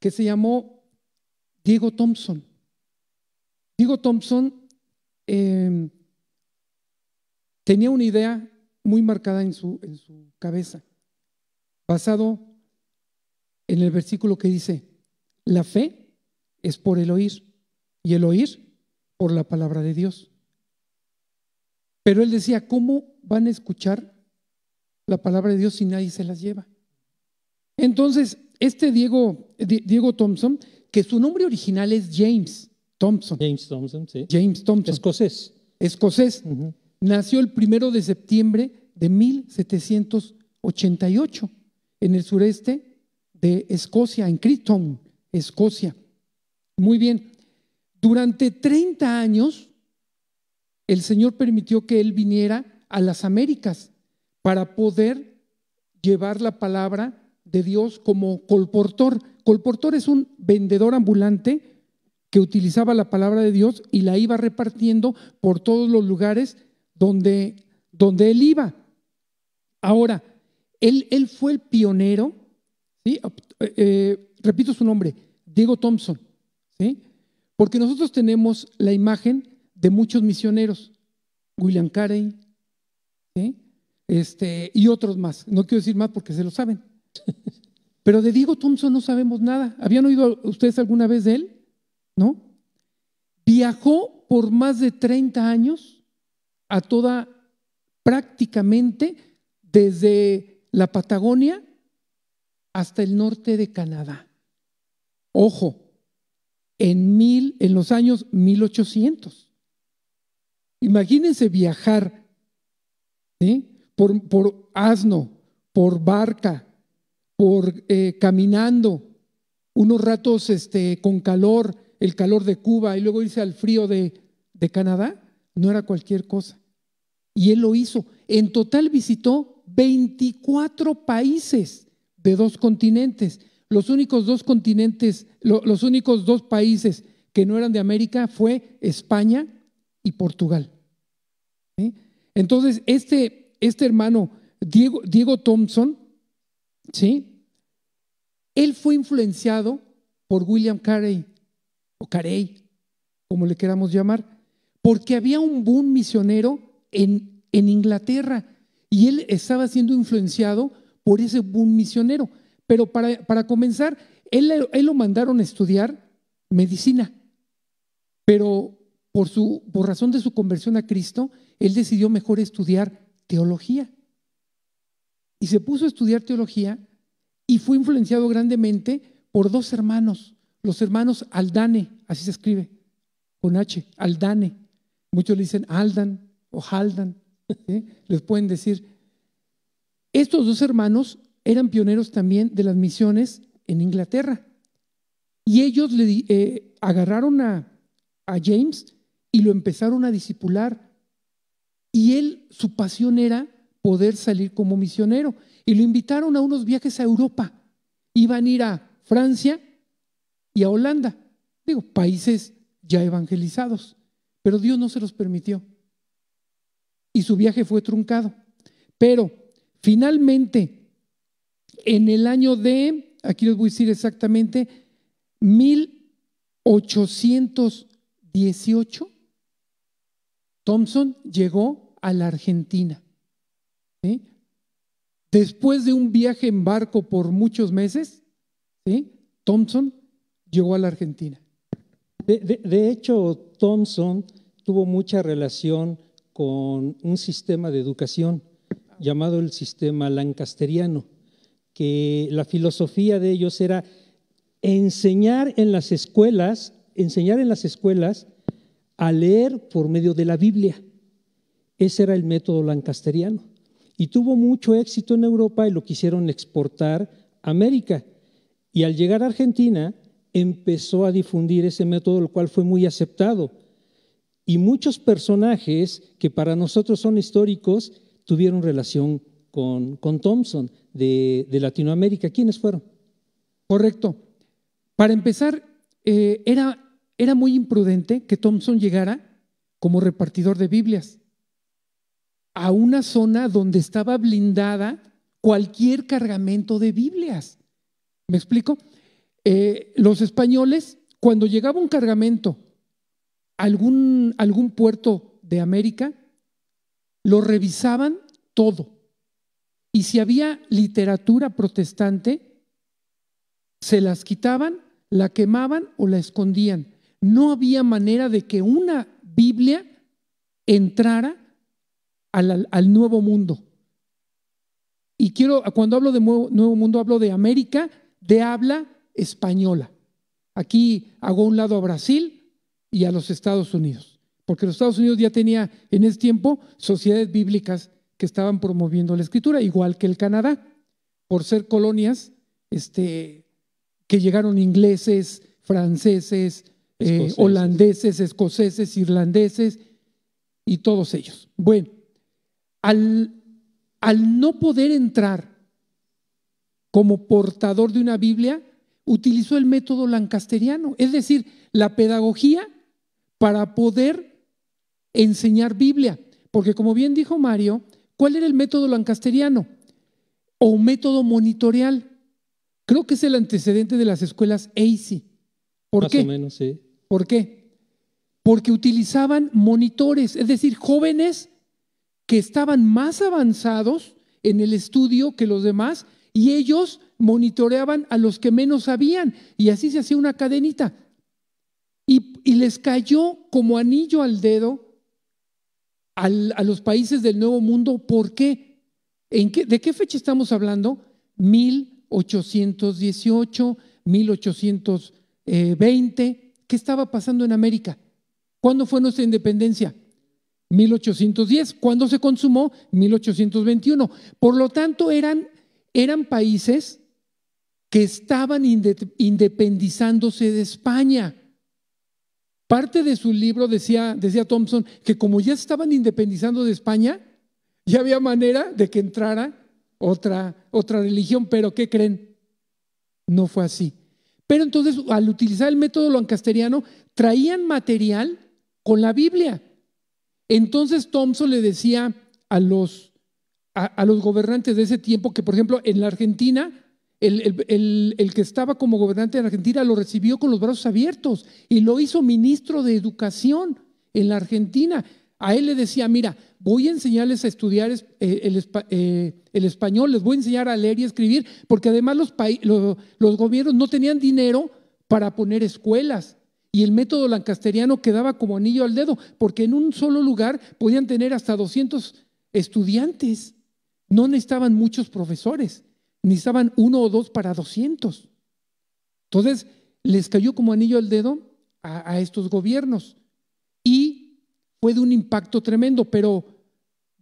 que se llamó Diego Thompson. Diego Thompson em, tenía una idea muy marcada en su, en su cabeza, basado en el versículo que dice, la fe es por el oír y el oír por la palabra de Dios. Pero él decía, ¿cómo van a escuchar la palabra de Dios si nadie se las lleva? Entonces, este Diego, Diego Thompson, que su nombre original es James Thompson. James Thompson, sí. James Thompson. Escocés. Escocés. Nació el primero de septiembre de 1788 en el sureste de Escocia, en Crichton, Escocia. Muy bien. Durante 30 años, el Señor permitió que él viniera a las Américas para poder llevar la palabra de Dios como colportor. Colportor es un vendedor ambulante que utilizaba la palabra de Dios y la iba repartiendo por todos los lugares donde, donde él iba. Ahora, él, él fue el pionero, eh, eh, repito su nombre, Diego Thompson, ¿sí? Porque nosotros tenemos la imagen de muchos misioneros, William Carey este, y otros más. No quiero decir más porque se lo saben. (laughs) Pero de Diego Thompson no sabemos nada. ¿Habían oído ustedes alguna vez de él? ¿No? Viajó por más de 30 años a toda, prácticamente desde la Patagonia hasta el norte de Canadá. Ojo, en, mil, en los años 1800. Imagínense viajar por, asno, por barca, por eh, caminando, unos ratos este, con calor, el calor de Cuba y luego irse al frío de, de Canadá, no era cualquier cosa. Y él lo hizo. En total visitó 24 países de dos continentes los únicos dos continentes, los únicos dos países que no eran de América fue España y Portugal. Entonces, este, este hermano, Diego, Diego Thompson, ¿sí? él fue influenciado por William Carey, o Carey, como le queramos llamar, porque había un boom misionero en, en Inglaterra y él estaba siendo influenciado por ese boom misionero. Pero para, comenzar, él, lo mandaron a estudiar medicina, pero por, su, por razón de su conversión a Cristo, él decidió mejor estudiar teología. Y se puso a estudiar teología y fue influenciado grandemente por dos hermanos, los hermanos Aldane, así se escribe, con H, Aldane. Muchos le dicen Aldan o Haldan, les pueden decir. Estos dos hermanos eran pioneros también de las misiones en Inglaterra. Y ellos le eh, agarraron a, James y lo empezaron a discipular. Y él, su pasión era poder salir como misionero. Y lo invitaron a unos viajes a Europa. Iban a ir a Francia y a Holanda. Digo, países ya evangelizados. Pero Dios no se los permitió. Y su viaje fue truncado. Pero finalmente en el año de, aquí les voy a decir exactamente, 1818, Thompson llegó a la Argentina. Después de un viaje en barco por muchos meses, ¿sí? Thompson llegó a la
Argentina. De, de hecho, Thompson tuvo mucha relación con un sistema de educación llamado el sistema lancasteriano que la filosofía de ellos era enseñar en las escuelas, enseñar en las escuelas a leer por medio de la Biblia. Ese era el método lancasteriano. Y tuvo mucho éxito en Europa y lo quisieron exportar a América. Y al llegar a Argentina empezó a difundir ese método, el cual fue muy aceptado. Y muchos personajes que para nosotros son históricos tuvieron relación con con, Thompson de, Latinoamérica. ¿Quiénes fueron? Correcto. Para empezar,
eh, era, era muy imprudente que Thompson llegara como repartidor de Biblias a una zona donde estaba blindada cualquier cargamento de Biblias. ¿Me explico? Eh, los españoles, cuando llegaba un cargamento a algún puerto de América, lo revisaban todo. Y si había literatura protestante, se las quitaban, la quemaban o la escondían. No había manera de que una Biblia entrara al, nuevo mundo. Y quiero, cuando hablo de nuevo, nuevo mundo, hablo de América de habla española. Aquí hago un lado a Brasil y a los Estados Unidos, porque los Estados Unidos ya tenía en ese tiempo sociedades bíblicas que estaban promoviendo la escritura, igual que el Canadá, por ser colonias este, que llegaron ingleses, franceses, eh, holandeses, escoceses, irlandeses y todos ellos. Bueno, al, al no poder entrar como portador de una Biblia, utilizó el método lancasteriano, es decir, la pedagogía para poder enseñar Biblia. Porque como bien dijo Mario, ¿Cuál era el método lancasteriano? O método monitorial. Creo que es el antecedente de las escuelas ACE. ¿Por Más O menos, sí. ¿Por qué? Porque utilizaban monitores, es decir, jóvenes que estaban más avanzados en el estudio que los demás y ellos monitoreaban a los que menos sabían y así se hacía una cadenita. y les cayó como anillo al dedo a los países del Nuevo Mundo. ¿Por qué? ¿De qué fecha estamos hablando? 1818, 1820. ¿Qué estaba pasando en América? ¿Cuándo fue nuestra independencia? 1810. ¿Cuándo se consumó? 1821. Por lo tanto, eran, eran países que estaban independizándose de España. Parte de su libro decía, decía Thompson que como ya estaban independizando de España, ya había manera de que entrara otra, otra religión, pero ¿qué creen? No fue así. Pero entonces, al utilizar el método lancasteriano, traían material con la Biblia. Entonces Thompson le decía a los, a los gobernantes de ese tiempo que, por ejemplo, en la Argentina el, que estaba como gobernante de Argentina lo recibió con los brazos abiertos y lo hizo ministro de Educación en la Argentina. A él le decía, mira, voy a enseñarles a estudiar eh, eh, el, español, les voy a enseñar a leer y escribir, porque además los, los gobiernos no tenían dinero para poner escuelas. Y el método lancasteriano quedaba como anillo al dedo, porque en un solo lugar podían tener hasta 200 estudiantes. No necesitaban muchos profesores necesitaban uno o dos para 200. Entonces, les cayó como anillo al dedo a, estos gobiernos y fue de un impacto tremendo, pero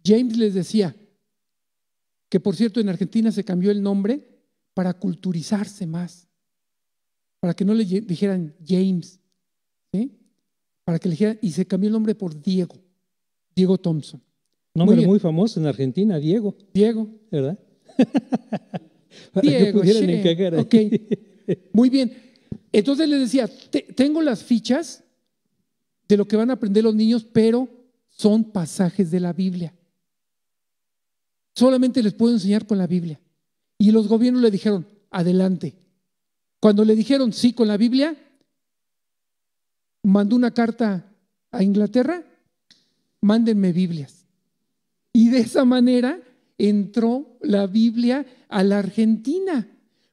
James les decía, que por cierto en Argentina se cambió el nombre para culturizarse más, para que no le dijeran
James, para que le dijeran, y se cambió el nombre por Diego, Diego Thompson. Nombre muy, muy famoso en Argentina, Diego. Diego. ¿Verdad? (laughs)
Ah, Muy bien. Entonces le decía, tengo las fichas de lo que van a aprender los niños, pero son pasajes de la Biblia. Solamente les puedo enseñar con la Biblia. Y los gobiernos le dijeron, adelante. Cuando le dijeron sí con la Biblia, mandó una carta a Inglaterra, mándenme Biblias. Y de esa manera entró la Biblia a la Argentina.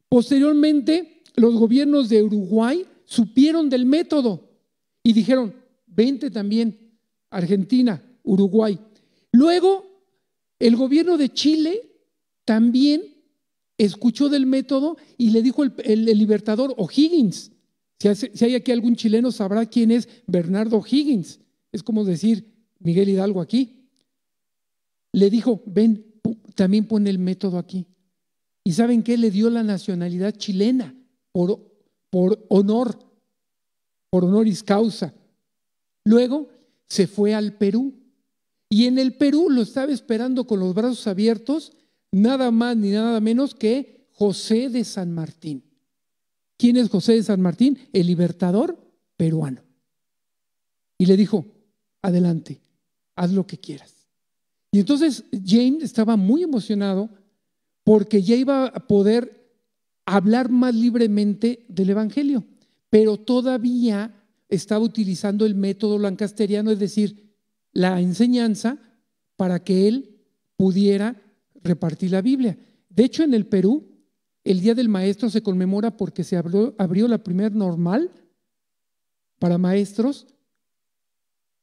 Posteriormente, los gobiernos de Uruguay supieron del método y dijeron, vente también, Argentina, Uruguay. Luego, el gobierno de Chile también escuchó del método y le dijo el, libertador O'Higgins. Si, si hay aquí algún chileno, sabrá quién es Bernardo O'Higgins. Es como decir Miguel Hidalgo aquí. Le dijo, ven, también pone el método aquí. ¿Y saben qué? Le dio la nacionalidad chilena por, por honor, por honoris causa. Luego se fue al Perú. Y en el Perú lo estaba esperando con los brazos abiertos, nada más ni nada menos que José de San Martín. ¿Quién es José de San Martín? El libertador peruano. Y le dijo, adelante, haz lo que quieras. Y entonces James estaba muy emocionado porque ya iba a poder hablar más libremente del Evangelio, pero todavía estaba utilizando el método lancasteriano, es decir, la enseñanza para que él pudiera repartir la Biblia. De hecho, en el Perú, el Día del Maestro se conmemora porque se abrió, la primera normal para maestros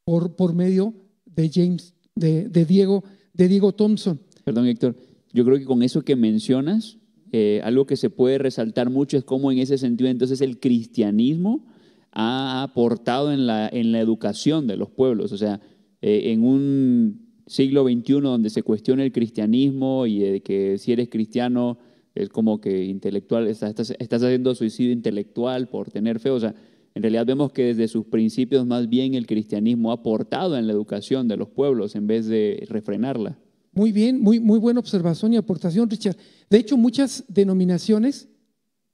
por, por medio de James de, Diego, de Diego Thompson.
Perdón, Héctor, yo creo que con eso que mencionas, eh, algo que se puede resaltar mucho es cómo en ese sentido entonces el cristianismo ha aportado en la, en la educación de los pueblos. O sea, eh, en un siglo XXI donde se cuestiona el cristianismo y de eh, que si eres cristiano es como que intelectual, estás, estás, estás haciendo suicidio intelectual por tener fe. O sea, en realidad vemos que desde sus principios más bien el cristianismo ha aportado en la educación de los pueblos en vez de refrenarla.
Muy bien, muy, muy buena observación y aportación, Richard. De hecho, muchas denominaciones,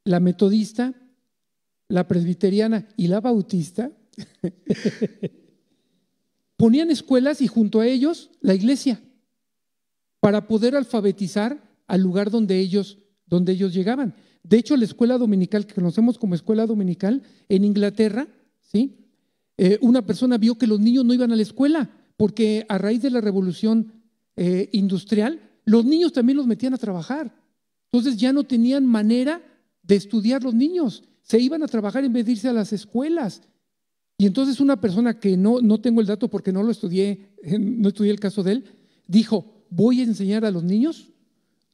la metodista, la presbiteriana y la bautista, (laughs) ponían escuelas y junto a ellos la iglesia para poder alfabetizar al lugar donde ellos, donde ellos llegaban. De hecho, la escuela dominical que conocemos como escuela dominical en Inglaterra, ¿sí? Eh, una persona vio que los niños no iban a la escuela porque a raíz de la revolución eh, industrial, los niños también los metían a trabajar. Entonces ya no tenían manera de estudiar los niños. Se iban a trabajar en vez de irse a las escuelas. Y entonces una persona que no, no tengo el dato porque no lo estudié, (laughs) no estudié el caso de él, dijo, voy a enseñar a los niños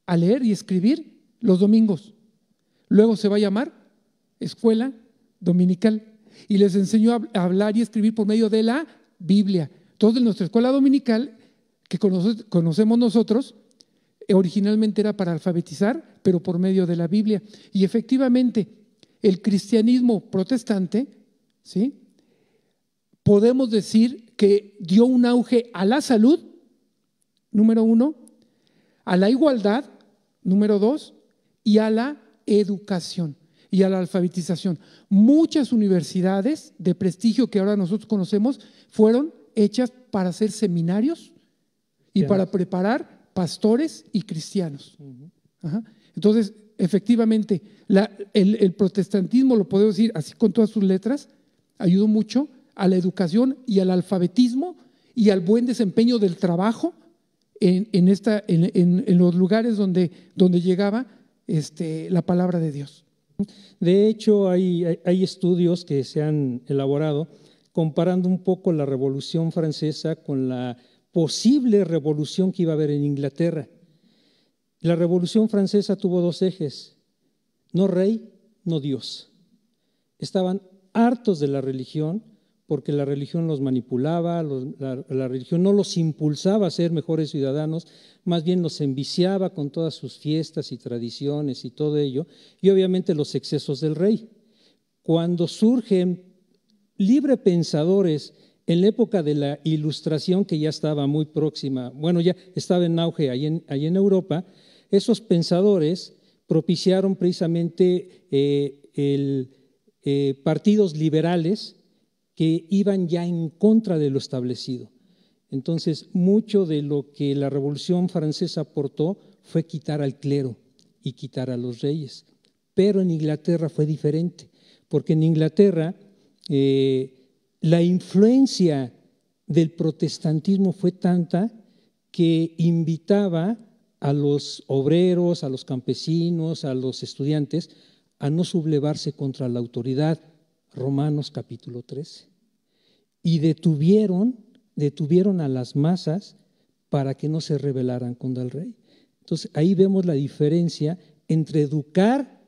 a leer y escribir los domingos. Luego se va a llamar escuela dominical y les enseñó a hablar y escribir por medio de la Biblia. Entonces, nuestra escuela dominical, que conocemos nosotros, originalmente era para alfabetizar, pero por medio de la Biblia. Y efectivamente, el cristianismo protestante, ¿sí? podemos decir que dio un auge a la salud, número uno, a la igualdad, número dos, y a la educación y a la alfabetización. Muchas universidades de prestigio que ahora nosotros conocemos fueron hechas para hacer seminarios y para preparar pastores y cristianos. Entonces, efectivamente, el, protestantismo, lo podemos decir así con todas sus letras, ayudó mucho a la educación y al alfabetismo y al buen desempeño del trabajo en, esta, en los lugares donde, donde llegaba este, la palabra de Dios.
De hecho, hay, estudios que se han elaborado comparando un poco la Revolución Francesa con la posible revolución que iba a haber en Inglaterra. La Revolución Francesa tuvo dos ejes, no rey, no Dios. Estaban hartos de la religión, porque la religión los manipulaba, la, religión no los impulsaba a ser mejores ciudadanos, más bien los enviciaba con todas sus fiestas y tradiciones y todo ello, y obviamente los excesos del rey. Cuando surgen librepensadores pensadores en la época de la ilustración, que ya estaba muy próxima, bueno, ya estaba en auge ahí en, Europa, esos pensadores propiciaron precisamente eh, el, eh, partidos liberales, que iban ya en contra de lo establecido. Entonces, mucho de lo que la Revolución Francesa aportó fue quitar al clero y quitar a los reyes. Pero en Inglaterra fue diferente, porque en Inglaterra eh, la influencia del protestantismo fue tanta que invitaba a los obreros, a los campesinos, a los estudiantes, a no sublevarse contra la autoridad, Romanos capítulo 13. Y detuvieron, detuvieron a las masas para que no se rebelaran contra el rey. Entonces ahí vemos la diferencia entre educar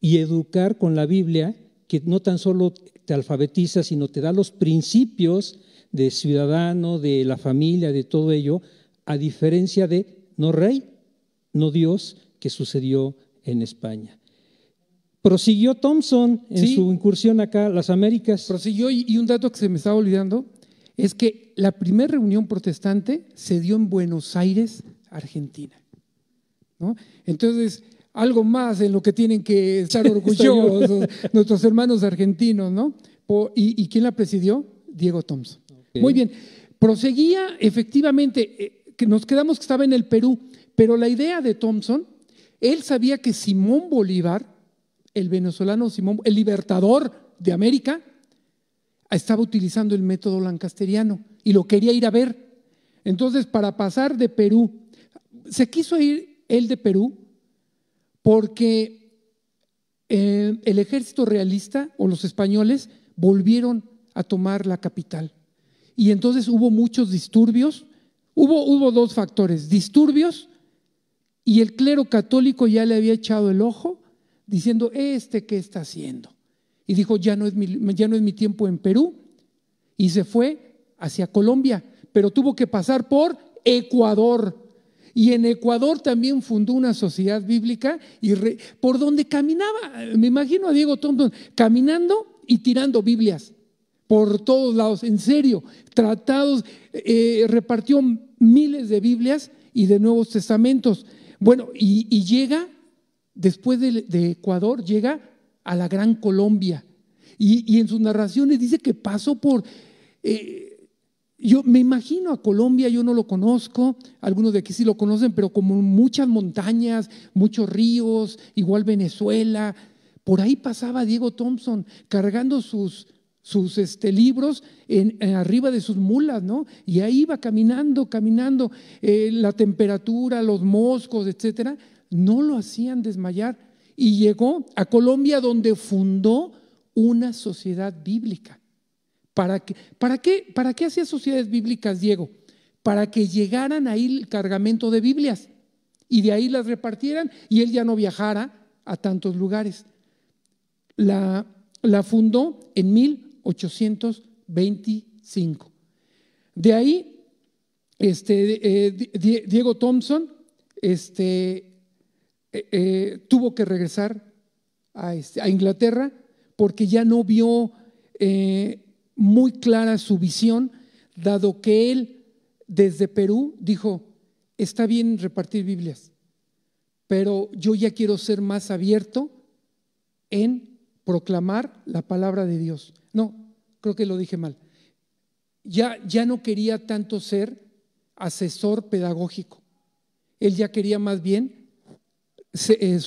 y educar con la Biblia, que no tan solo te alfabetiza, sino te da los principios de ciudadano, de la familia, de todo ello, a diferencia de no rey, no Dios, que sucedió en España. Prosiguió Thompson en su incursión acá a las Américas. Prosiguió y, un dato que se me estaba olvidando es que la primera reunión protestante
se dio en Buenos Aires, Argentina. Entonces, algo más en lo que tienen que estar orgullosos nuestros hermanos argentinos, ¿no? y, quién la presidió? Diego Thompson. Muy bien. Proseguía, efectivamente, que eh, nos quedamos que estaba en el Perú, pero la idea de Thompson, él sabía que Simón Bolívar el venezolano Simón, el libertador de América, estaba utilizando el método lancasteriano y lo quería ir a ver. Entonces, para pasar de Perú, se quiso ir él de Perú porque eh, el ejército realista o los españoles volvieron a tomar la capital. Y entonces hubo muchos disturbios. Hubo, hubo dos factores, disturbios y el clero católico ya le había echado el ojo diciendo, ¿este qué está haciendo? Y dijo, ya no es mi, ya no es mi tiempo en Perú. Y se fue hacia Colombia, pero tuvo que pasar por Ecuador. Y en Ecuador también fundó una sociedad bíblica y por donde caminaba, me imagino a Diego Thompson caminando y tirando Biblias por todos lados, en serio, tratados, eh, repartió miles de Biblias y de Nuevos Testamentos. Bueno, y llega después de, Ecuador llega a la Gran Colombia y, en sus narraciones dice que pasó por... Eh, yo me imagino a Colombia, yo no lo conozco, algunos de aquí sí lo conocen, pero como muchas montañas, muchos ríos, igual Venezuela. Por ahí pasaba Diego Thompson cargando sus, este, libros arriba de sus mulas, ¿no? Y ahí iba caminando, caminando, eh, la temperatura, los moscos, etcétera no lo hacían desmayar y llegó a Colombia donde fundó una sociedad bíblica. ¿Para qué, para qué, para qué hacía sociedades bíblicas, Diego? Para que llegaran ahí el cargamento de Biblias y de ahí las repartieran y él ya no viajara a tantos lugares. La, fundó en 1825. De ahí, este, eh, Diego Thompson este, eh, eh, tuvo que regresar este, a, Inglaterra porque ya no vio eh, muy clara su visión, dado que él desde Perú dijo, está bien repartir Biblias, pero yo ya quiero ser más abierto en proclamar la palabra de Dios. No, creo que lo dije mal. Ya, ya no quería tanto ser asesor pedagógico. Él ya quería más bien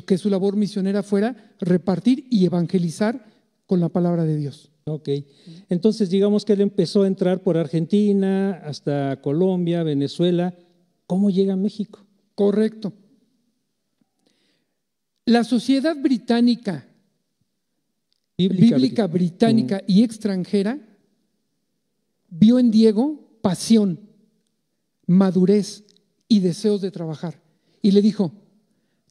que su labor misionera fuera repartir y evangelizar con la palabra de Dios.
Ok, entonces digamos que él empezó a entrar por Argentina, hasta Colombia, Venezuela. ¿Cómo llega a México? Correcto.
La sociedad británica, bíblica, británica mm. y extranjera, vio en Diego pasión, madurez y deseos de trabajar. Y le dijo,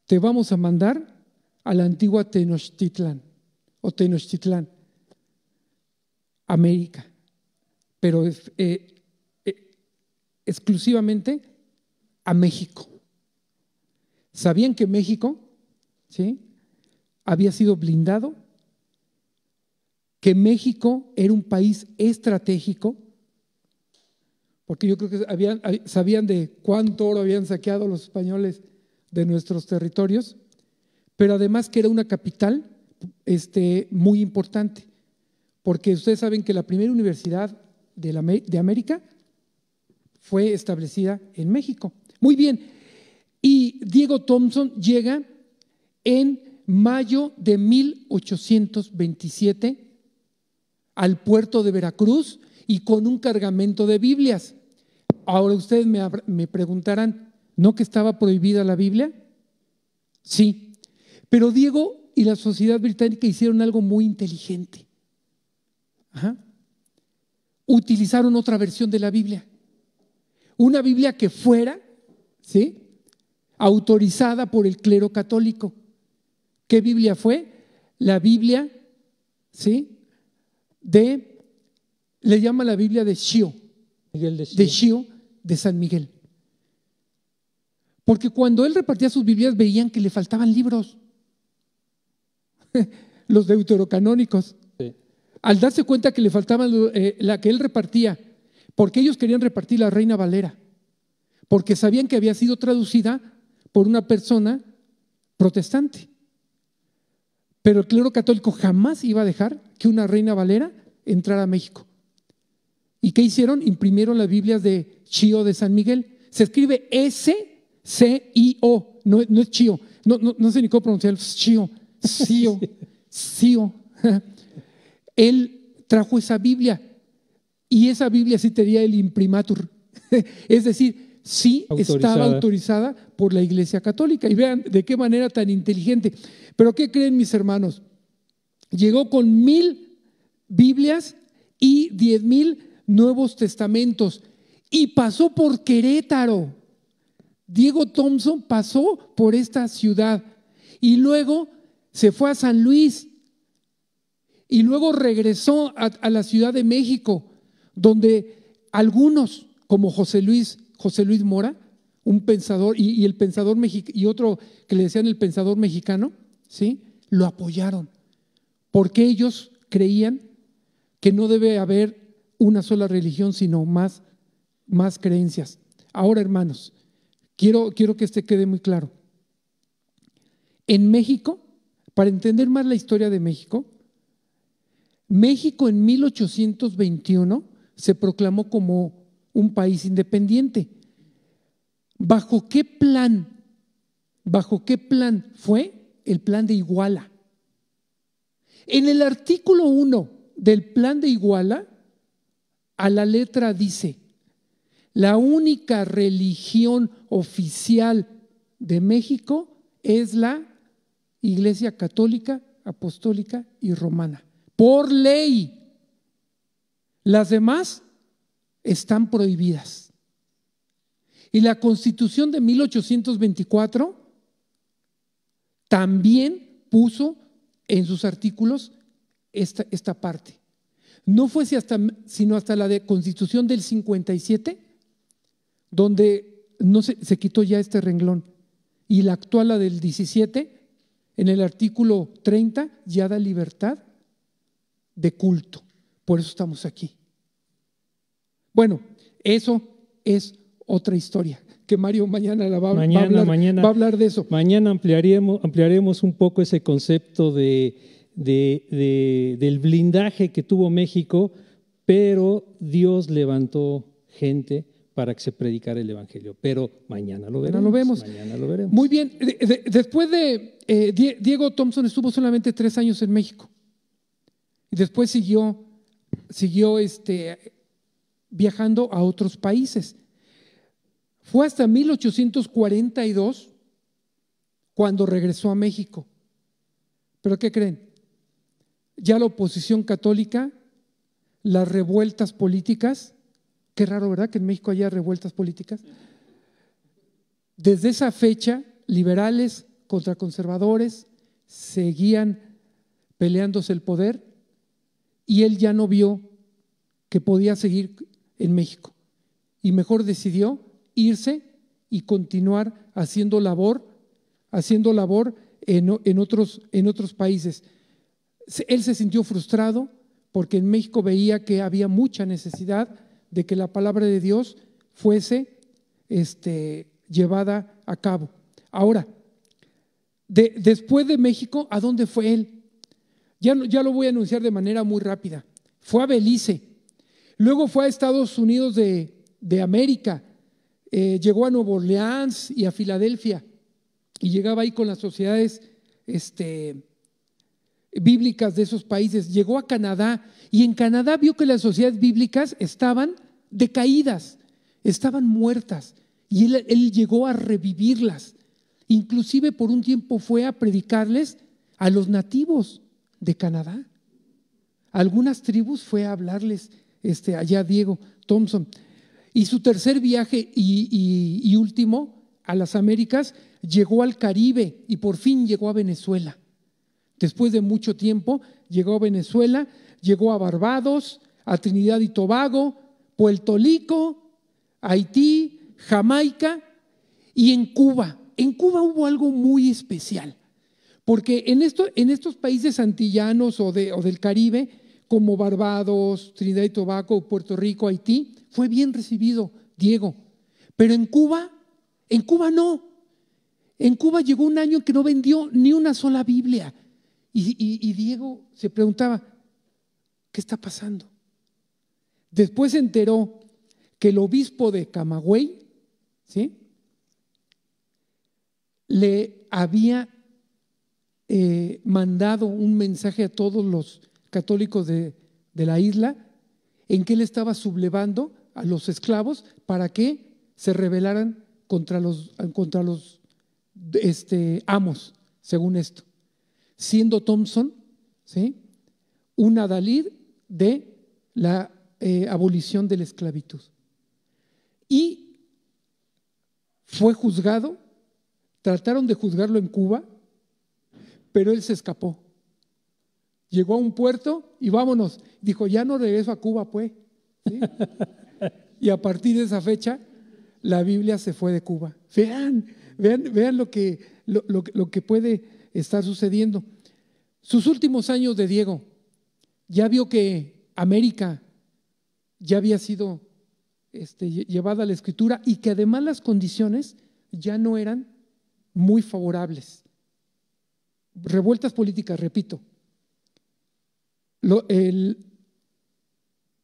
te vamos a mandar a la antigua Tenochtitlán o Tenochtitlán, América, pero eh, eh, exclusivamente a México. ¿Sabían que México ¿sí? había sido blindado? ¿Que México era un país estratégico? Porque yo creo que sabían de cuánto oro habían saqueado los españoles de nuestros territorios, pero además que era una capital este, muy importante, porque ustedes saben que la primera universidad de, la, de América fue establecida en México. Muy bien, y Diego Thompson llega en mayo de 1827 al puerto de Veracruz y con un cargamento de Biblias. Ahora ustedes me preguntarán, ¿No que estaba prohibida la Biblia? Sí. Pero Diego y la sociedad británica hicieron algo muy inteligente. Utilizaron otra versión de la Biblia. Una Biblia que fuera, ¿sí? Autorizada por el clero católico. ¿Qué Biblia fue? La Biblia, ¿sí? De, le llama la Biblia de de Shio. De Shio de San Miguel. Porque cuando él repartía sus Biblias veían que le faltaban libros, (laughs) los deuterocanónicos. Al darse cuenta que le faltaban eh, la que él repartía, porque ellos querían repartir la Reina Valera, porque sabían que había sido traducida por una persona protestante. Pero el clero católico jamás iba a dejar que una Reina Valera entrara a México. ¿Y qué hicieron? Imprimieron las Biblias de Chío de San Miguel. Se escribe S C-I-O, no, es Chío, No, no, sé ni cómo pronunciarlo, Chío, Chio. Sio, (laughs) Él trajo esa Biblia y esa Biblia sí tenía el imprimatur. (laughs) Es decir, sí estaba autorizada por la Iglesia Católica. Y vean de qué manera tan inteligente. Pero ¿qué creen mis hermanos? Llegó con mil Biblias y diez mil Nuevos Testamentos. Y pasó por Querétaro. Diego Thompson pasó por esta ciudad y luego se fue a San Luis y luego regresó a, la Ciudad de México, donde algunos, como José Luis, José Luis Mora, un pensador y, el pensador y otro que le decían el pensador mexicano, ¿sí? lo apoyaron, porque ellos creían que no debe haber una sola religión, sino más, más creencias. Ahora, hermanos, Quiero, que este quede muy claro. En México, para entender más la historia de México, México en 1821 se proclamó como un país independiente. ¿Bajo qué plan? ¿Bajo qué plan fue? El plan de Iguala. En el artículo 1 del plan de Iguala, a la letra dice, la única religión oficial de México es la Iglesia Católica, Apostólica y Romana. Por ley. Las demás están prohibidas. Y la constitución de 1824 también puso en sus artículos esta, parte. No fue hasta, sino hasta la constitución del 57 donde no se, quitó ya este renglón. Y la actual, la del 17, en el artículo 30, ya da libertad de culto. Por eso estamos aquí. Bueno, eso es otra historia que Mario mañana la va, a, hablar, mañana, va a hablar
de eso. Mañana ampliaremos, un poco ese concepto del blindaje que tuvo México, pero Dios levantó gente para que se predicara el Evangelio. Pero mañana lo veremos. Mañana lo veremos. Muy
bien. después de eh, Diego Thompson estuvo solamente tres años en México. Y después siguió, siguió este, viajando a otros países. Fue hasta 1842 cuando regresó a México. Pero ¿qué creen? Ya la oposición católica, las revueltas políticas, Qué raro, ¿verdad? Que en México haya revueltas políticas. Desde esa fecha, liberales contra conservadores seguían peleándose el poder y él ya no vio que podía seguir en México. Y mejor decidió irse y continuar haciendo labor, haciendo labor en, en, otros, en otros países. Él se sintió frustrado porque en México veía que había mucha necesidad de que la palabra de Dios fuese este, llevada a cabo. Ahora, después de México, ¿a dónde fue él? Ya, ya lo voy a anunciar de manera muy rápida. Fue a Belice, luego fue a Estados Unidos de, América, eh, llegó a Nueva Orleans y a Filadelfia, y llegaba ahí con las sociedades este, bíblicas de esos países, llegó a Canadá y en Canadá vio que las sociedades bíblicas estaban decaídas, estaban muertas y él, llegó a revivirlas. Inclusive por un tiempo fue a predicarles a los nativos de Canadá. Algunas tribus fue a hablarles este, allá Diego Thompson. Y su tercer viaje y último a las Américas llegó al Caribe y por fin llegó a Venezuela. Después de mucho tiempo llegó a Venezuela, llegó a Barbados, a Trinidad y Tobago, Puerto Rico, Haití, Jamaica y en Cuba. En Cuba hubo algo muy especial, porque en, estos países antillanos o, o del Caribe, como Barbados, Trinidad y Tobago, Puerto Rico, Haití, fue bien recibido Diego. Pero en Cuba, en Cuba no. En Cuba llegó un año que no vendió ni una sola Biblia. Y, Diego se preguntaba, ¿qué está pasando? Después se enteró que el obispo de Camagüey, ¿sí? Le había eh, mandado un mensaje a todos los católicos de, la isla en que él estaba sublevando a los esclavos para que se rebelaran contra los, contra los este, amos, según esto siendo Thompson ¿sí? Adalid de la eh, abolición de la esclavitud. Y fue juzgado, trataron de juzgarlo en Cuba, pero él se escapó. Llegó a un puerto y vámonos. Dijo, ya no regreso a Cuba, pues. (laughs) y a partir de esa fecha, la Biblia se fue de Cuba. Vean, vean, vean lo que, lo, lo que puede está sucediendo. Sus últimos años de Diego, ya vio que América ya había sido este, llevada a la escritura y que además las condiciones ya no eran muy favorables. Revueltas políticas, repito.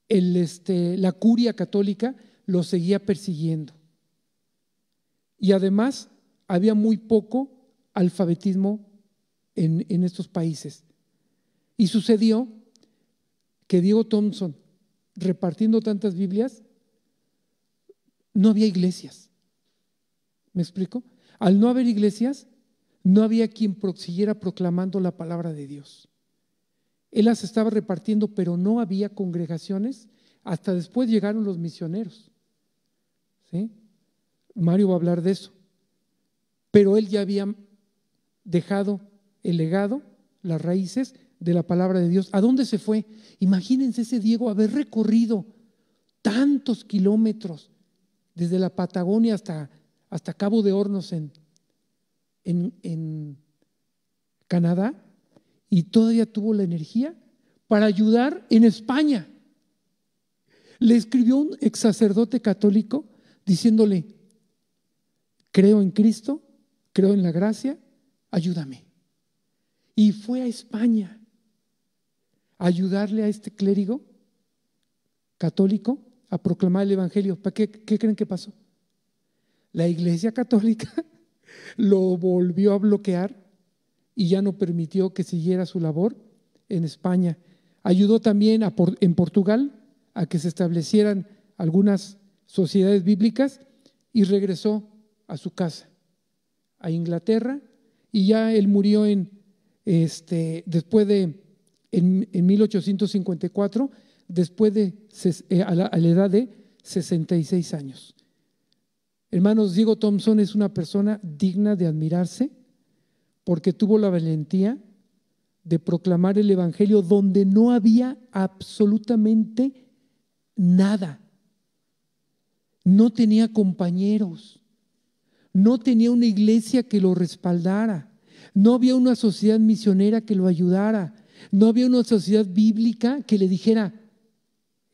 Este, la curia católica lo seguía persiguiendo. Y además había muy poco alfabetismo en, estos países. Y sucedió que Diego Thompson, repartiendo tantas Biblias, no había iglesias. ¿Me explico? Al no haber iglesias, no había quien siguiera proclamando la palabra de Dios. Él las estaba repartiendo, pero no había congregaciones. Hasta después llegaron los misioneros. ¿Sí? Mario va a hablar de eso. Pero él ya había dejado el legado, las raíces de la palabra de Dios. ¿A dónde se fue? Imagínense ese Diego haber recorrido tantos kilómetros desde la Patagonia hasta, hasta Cabo de Hornos en, en Canadá y todavía tuvo la energía para ayudar en España. Le escribió un ex sacerdote católico diciéndole, creo en Cristo, creo en la gracia, ayúdame y fue a España a ayudarle a este clérigo católico a proclamar el Evangelio. qué, creen que pasó? La Iglesia Católica (laughs) lo volvió a bloquear y ya no permitió que siguiera su labor en España. Ayudó también en Portugal a que se establecieran algunas sociedades bíblicas y regresó a su casa, a Inglaterra, y ya él murió en este, después de, en, 1854, después de, eh, a la, a la edad de 66 años. Hermanos, Diego Thompson es una persona digna de admirarse porque tuvo la valentía de proclamar el Evangelio donde no había absolutamente nada. No tenía compañeros, no tenía una iglesia que lo respaldara, no había una sociedad misionera que lo ayudara. No había una sociedad bíblica que le dijera,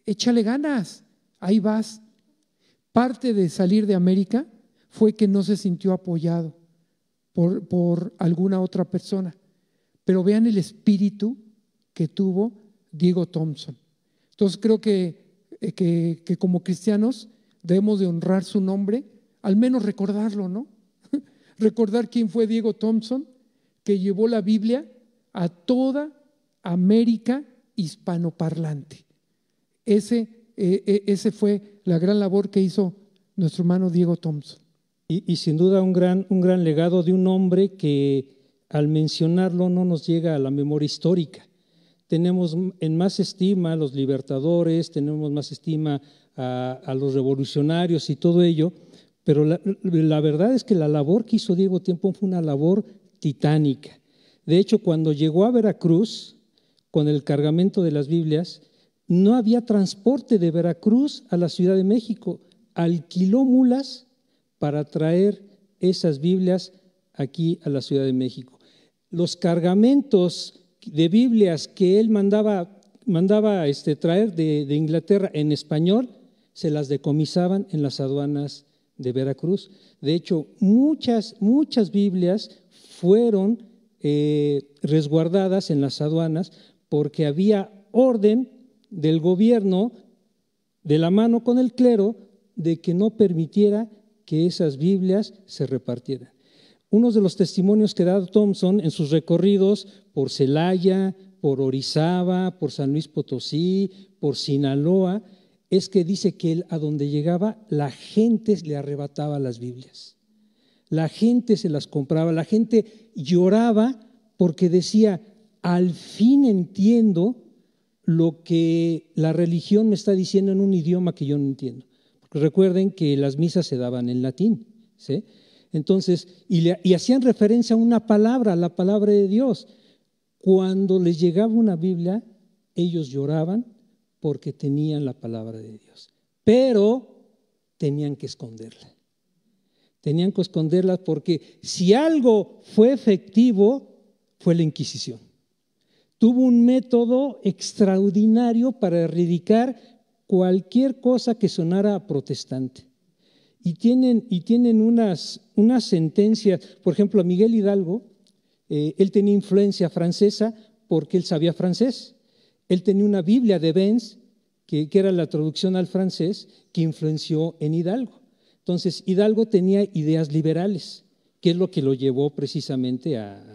échale ganas, ahí vas. Parte de salir de América fue que no se sintió apoyado por, por alguna otra persona. Pero vean el espíritu que tuvo Diego Thompson. Entonces creo que, eh, que, que como cristianos debemos de honrar su nombre, al menos recordarlo, ¿no? (laughs) Recordar quién fue Diego Thompson que llevó la Biblia a toda América hispanoparlante. E, e, ese, fue la gran labor que hizo nuestro hermano Diego
Thompson. Y, sin duda un gran, legado de un hombre que al mencionarlo no nos llega a la memoria histórica. Tenemos en más estima a los libertadores, tenemos más estima a, los revolucionarios y todo ello, pero la, la, verdad es que la labor que hizo Diego Tiempo fue una labor titánica. De hecho, cuando llegó a Veracruz con el cargamento de las Biblias, no había transporte de Veracruz a la Ciudad de México. Alquiló mulas para traer esas Biblias aquí a la Ciudad de México. Los cargamentos de Biblias que él mandaba, mandaba este, traer de, de Inglaterra en español, se las decomisaban en las aduanas de Veracruz. De hecho, muchas, muchas Biblias fueron eh, resguardadas en las aduanas porque había orden del gobierno de la mano con el clero de que no permitiera que esas Biblias se repartieran. Uno de los testimonios que da Thompson en sus recorridos por Celaya, por Orizaba, por San Luis Potosí, por Sinaloa, es que dice que él a donde llegaba la gente le arrebataba las Biblias la gente se las compraba, la gente lloraba porque decía, al fin entiendo lo que la religión me está diciendo en un idioma que yo no entiendo. Porque recuerden que las misas se daban en latín, Entonces, y, y hacían referencia a una palabra, a la palabra de Dios. Cuando les llegaba una Biblia, ellos lloraban porque tenían la palabra de Dios, pero tenían que esconderla. Tenían que esconderlas porque si algo fue efectivo, fue la Inquisición. Tuvo un método extraordinario para erradicar cualquier cosa que sonara protestante. Y tienen, y tienen unas, unas sentencias, por ejemplo, a Miguel Hidalgo, eh, él tenía influencia francesa porque él sabía francés. Él tenía una Biblia de Benz, que, era la traducción al francés, que influenció en Hidalgo. Entonces, Hidalgo tenía ideas liberales, que es lo que lo llevó precisamente a,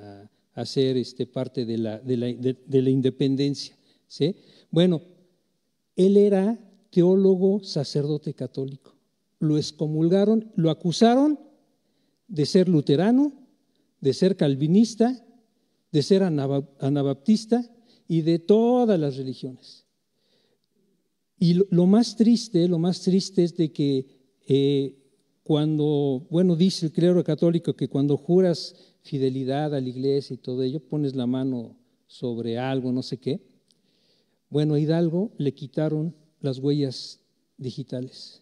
ser este, parte de la, independencia. ¿sí? Bueno, él era teólogo sacerdote católico. Lo excomulgaron, lo acusaron de ser luterano, de ser calvinista, de ser anabaptista y de todas las religiones. Y lo más triste, lo más triste es de que eh, cuando, bueno, dice el clero católico que cuando juras fidelidad a la iglesia y todo ello, pones la mano sobre algo, no sé qué. Bueno, a Hidalgo le quitaron las huellas digitales.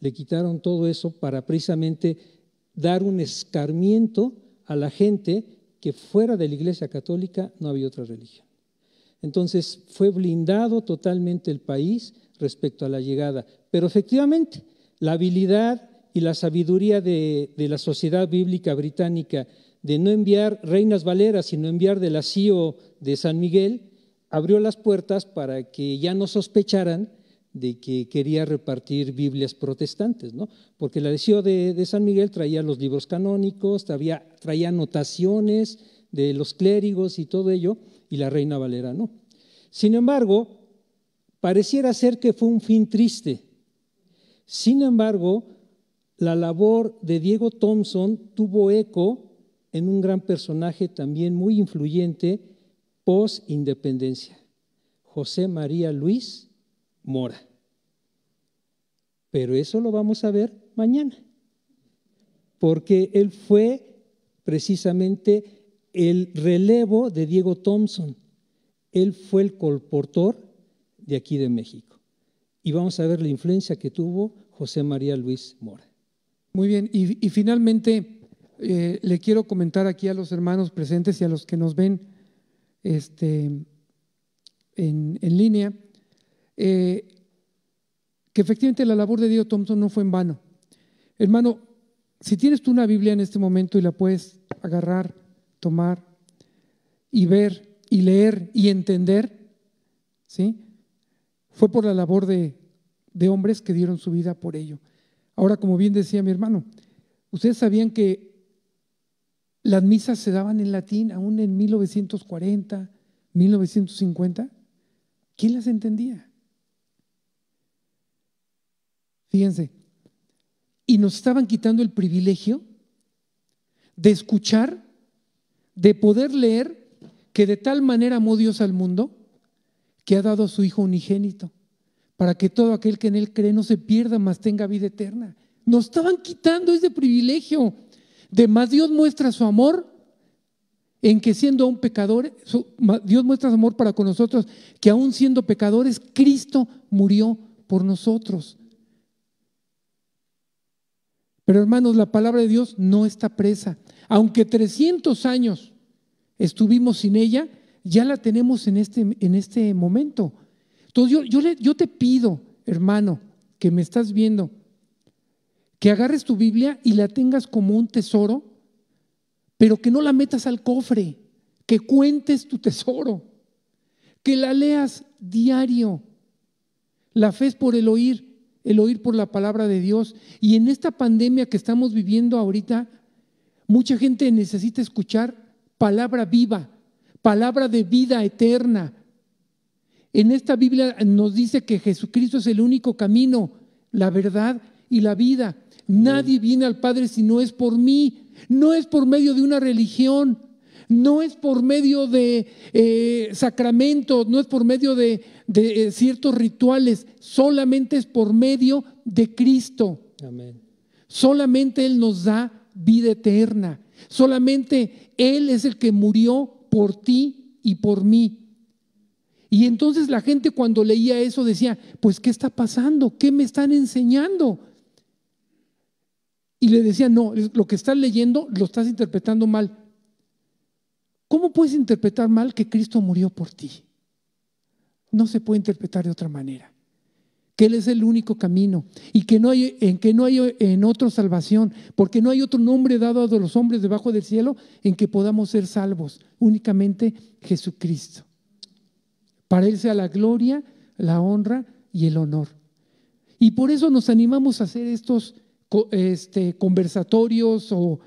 Le quitaron todo eso para precisamente dar un escarmiento a la gente que fuera de la Iglesia Católica no había otra religión. Entonces fue blindado totalmente el país respecto a la llegada. Pero efectivamente, la habilidad y la sabiduría de, la sociedad bíblica británica de no enviar reinas valeras, sino enviar del la CIO de San Miguel, abrió las puertas para que ya no sospecharan de que quería repartir Biblias protestantes, ¿no? Porque la asío de, San Miguel traía los libros canónicos, traía, traía anotaciones de los clérigos y todo ello, y la Reina Valera no. Sin embargo, Pareciera ser que fue un fin triste. Sin embargo, la labor de Diego Thompson tuvo eco en un gran personaje también muy influyente post-independencia, José María Luis Mora. Pero eso lo vamos a ver mañana, porque él fue precisamente el relevo de Diego Thompson. Él fue el colportor de aquí de México. Y vamos a ver la influencia que tuvo José María Luis Mora. Muy bien, y, finalmente eh, le quiero comentar aquí a los hermanos presentes
y a los que nos ven este, en, línea, eh, que efectivamente la labor de Dios Thompson no fue en vano. Hermano, si tienes tú una Biblia en este momento y la puedes agarrar, tomar y ver y leer y entender, ¿sí? fue por la labor de, hombres que dieron su vida por ello. Ahora, como bien decía mi hermano, ustedes sabían que las misas se daban en latín aún en 1940, 1950. ¿Quién las entendía? Fíjense, y nos estaban quitando el privilegio de escuchar, de poder leer que de tal manera amó Dios al mundo que ha dado a su Hijo unigénito, para que todo aquel que en Él cree no se pierda, mas tenga vida eterna. Nos estaban quitando ese privilegio. De más Dios muestra su amor en que siendo un pecadores, Dios muestra su amor para con nosotros, que aún siendo pecadores, Cristo murió por nosotros. Pero hermanos, la palabra de Dios no está presa. Aunque 300 años estuvimos sin ella, ya la tenemos en este, en este momento. Entonces yo, te pido, hermano, que me estás viendo, que agarres tu Biblia y la tengas como un tesoro, pero que no la metas al cofre, que cuentes tu tesoro, que la leas diario. La fe es por el oír, el oír por la palabra de Dios. Y en esta pandemia que estamos viviendo ahorita, mucha gente necesita escuchar palabra viva, palabra de vida eterna. En esta Biblia nos dice que Jesucristo es el único camino, la verdad y la vida. Nadie viene al Padre si no es por mí, no es por medio de una religión, no es por medio de eh, sacramentos, no es por medio de, eh, ciertos rituales, solamente es por medio de Cristo. Solamente Él nos da vida eterna, solamente Él es el que murió por ti y por mí. Y entonces la gente cuando leía eso decía, pues ¿qué está pasando? ¿Qué me están enseñando? Y le decía, no, lo que estás leyendo lo estás interpretando mal. ¿Cómo puedes interpretar mal que Cristo murió por ti? No se puede interpretar de otra manera que Él es el único camino y que no hay, en que no hay en otro salvación, porque no hay otro nombre dado a los hombres debajo del cielo en que podamos ser salvos, únicamente Jesucristo. Para Él sea la gloria, la honra y el honor. Y por eso nos animamos a hacer estos este, conversatorios o,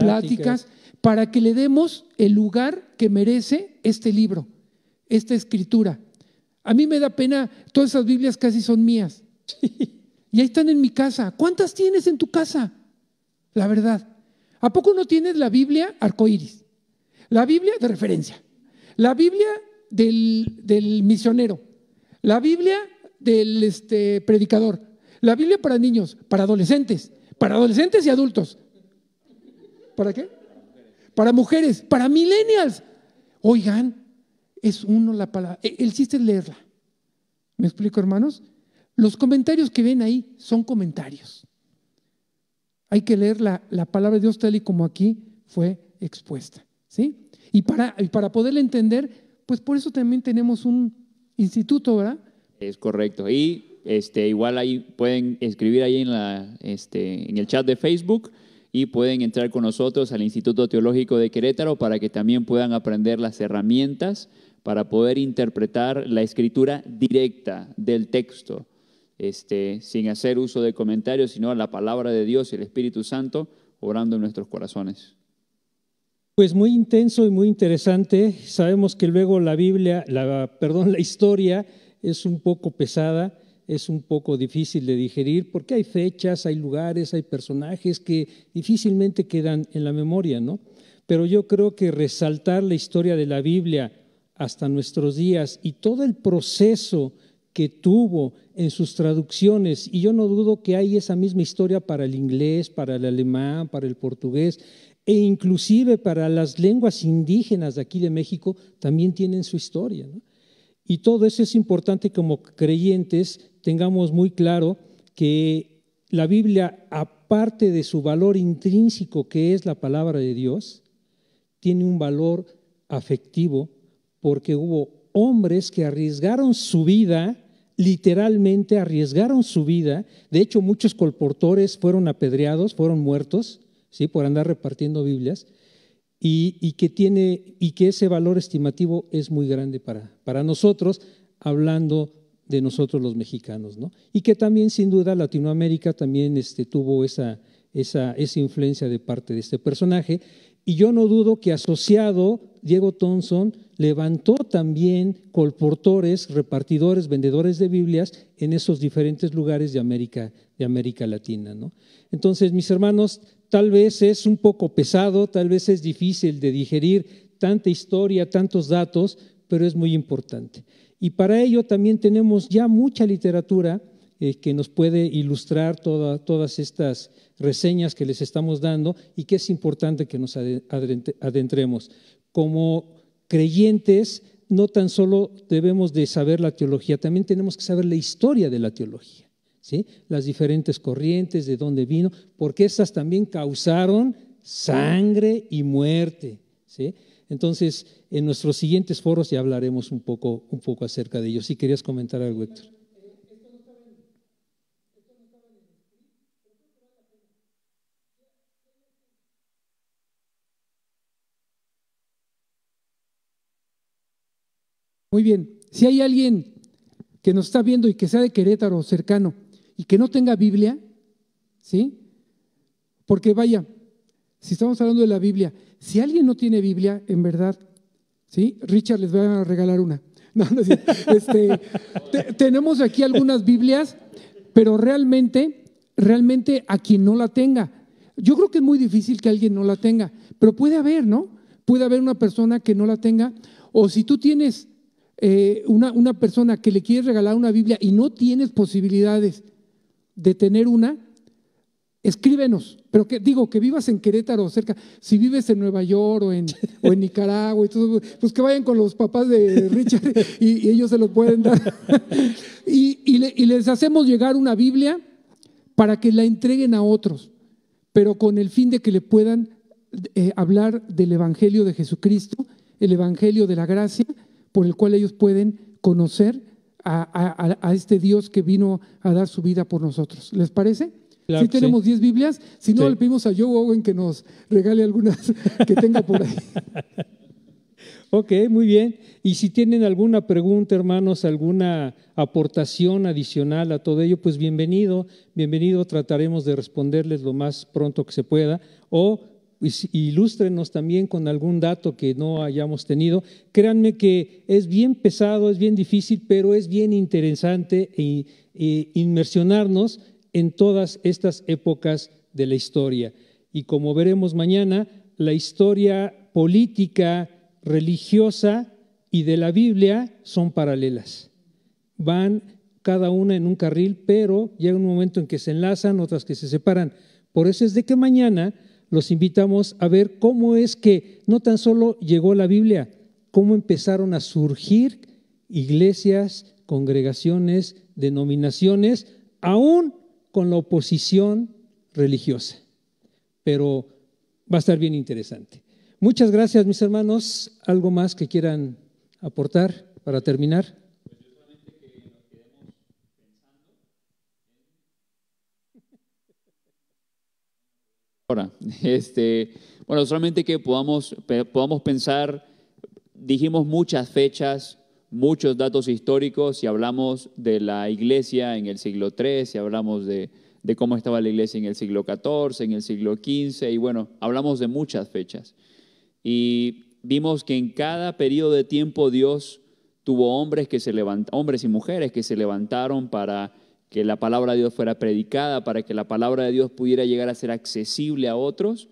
pláticas para que le demos el lugar que merece este libro, esta escritura, a mí me da pena, todas esas Biblias casi son mías. (laughs) y ahí están en mi casa. ¿Cuántas tienes en tu casa? La verdad. ¿A poco no tienes la Biblia arcoíris? La Biblia de referencia. La Biblia del, misionero. La Biblia del este, predicador. La Biblia para niños, para adolescentes, para adolescentes y adultos. ¿Para qué? Para mujeres, para millennials. Oigan, es uno la palabra. E, el chiste es leerla. ¿Me explico, hermanos? Los comentarios que ven ahí son comentarios. Hay que leer la, palabra de Dios tal y como aquí fue expuesta. ¿sí? Y, para, y poderla entender, pues por eso también tenemos un instituto, ¿verdad?
Es correcto. Y este, igual ahí pueden escribir ahí en, este, en el chat de Facebook y pueden entrar con nosotros al Instituto Teológico de Querétaro para que también puedan aprender las herramientas para poder interpretar la escritura directa del texto, este, sin hacer uso de comentarios, sino a la palabra de Dios y el Espíritu Santo orando en nuestros corazones.
Pues muy intenso y muy interesante. Sabemos que luego la Biblia, la, perdón, la historia es un poco pesada, es un poco difícil de digerir porque hay fechas, hay lugares, hay personajes que difícilmente quedan en la memoria, ¿no? Pero yo creo que resaltar la historia de la Biblia hasta nuestros días y todo el proceso que tuvo en sus traducciones. Y yo no dudo que hay esa misma historia para el inglés, para el alemán, para el portugués e inclusive para las lenguas indígenas de aquí de México también tienen su historia. Y todo eso es importante como creyentes tengamos muy claro que la Biblia, aparte de su valor intrínseco que es la palabra de Dios, tiene un valor afectivo porque hubo hombres que arriesgaron su vida, literalmente arriesgaron su vida. De hecho, muchos colportores fueron apedreados, fueron muertos, ¿sí? por andar repartiendo Biblias. Y, que tiene, y ese valor estimativo es muy grande para, nosotros, hablando de nosotros los mexicanos, ¿no? Y que también, sin duda, Latinoamérica también este, tuvo esa, esa, esa influencia de parte de este personaje. Y yo no dudo que asociado, Diego Thompson levantó también colportores, repartidores, vendedores de Biblias en esos diferentes lugares de América, de América Latina. ¿no? Entonces, mis hermanos, tal vez es un poco pesado, tal vez es difícil de digerir tanta historia, tantos datos, pero es muy importante. Y para ello también tenemos ya mucha literatura eh, que nos puede ilustrar todas estas reseñas que les estamos dando y que es importante que nos adentremos. Como creyentes, no tan solo debemos de saber la teología, también tenemos que saber la historia de la teología, ¿sí? las diferentes corrientes, de dónde vino, porque esas también causaron sangre y muerte. ¿sí? Entonces, en nuestros siguientes foros ya hablaremos un poco, un poco acerca de ello. Si querías comentar algo, Héctor.
Muy bien, si hay alguien que nos está viendo y que sea de Querétaro cercano y que no tenga Biblia, ¿sí? Porque vaya, si estamos hablando de la Biblia, si alguien no tiene Biblia, en verdad, ¿sí? Richard les va a regalar una. (laughs) No, no, este, tenemos aquí algunas Biblias, pero realmente, realmente a quien no la tenga. Yo creo que es muy difícil que alguien no la tenga, pero puede haber, ¿no? Puede haber una persona que no la tenga, o si tú tienes eh, una, una persona que le quiere regalar una Biblia y no tienes posibilidades de tener una, escríbenos. Pero que digo, que vivas en Querétaro cerca, si vives en Nueva York o en, o en Nicaragua, y pues que vayan con los papás de Richard y, ellos se lo pueden dar. (laughs) y, y, les hacemos llegar una Biblia para que la entreguen a otros, pero con el fin de que le puedan eh, hablar del Evangelio de Jesucristo, el Evangelio de la Gracia por el cual ellos pueden conocer a, este Dios que vino a dar su vida por nosotros. ¿Les parece? Si tenemos 10 Biblias. Si no, le pedimos a Joe Owen que nos regale algunas que tenga por ahí.
(laughs) ok, muy bien. Y si tienen alguna pregunta, hermanos, alguna aportación adicional a todo ello, pues bienvenido, bienvenido. Trataremos de responderles lo más pronto que se pueda. O pues, ilústrenos también con algún dato que no hayamos tenido. Créanme que es bien pesado, es bien difícil, pero es bien interesante inmersionarnos en todas estas épocas de la historia. Y como veremos mañana, la historia política, religiosa y de la Biblia son paralelas. Van cada una en un carril, pero llega un momento en que se enlazan, otras que se separan. Por eso es de que mañana los invitamos a ver cómo es que no tan solo llegó la Biblia, cómo empezaron a surgir iglesias, congregaciones, denominaciones, aún con la oposición religiosa. Pero va a estar bien interesante. Muchas gracias, mis hermanos. ¿Algo más que quieran aportar para terminar?
Ahora, este, bueno, solamente que podamos, podamos pensar, dijimos muchas fechas, muchos datos históricos, y hablamos de la iglesia en el siglo III, si hablamos de, cómo estaba la iglesia en el siglo XIV, en el siglo XV, y bueno, hablamos de muchas fechas. Y vimos que en cada periodo de tiempo Dios tuvo hombres, que se hombres y mujeres que se levantaron para que la palabra de Dios fuera predicada, para que la palabra de Dios pudiera llegar a ser accesible a otros.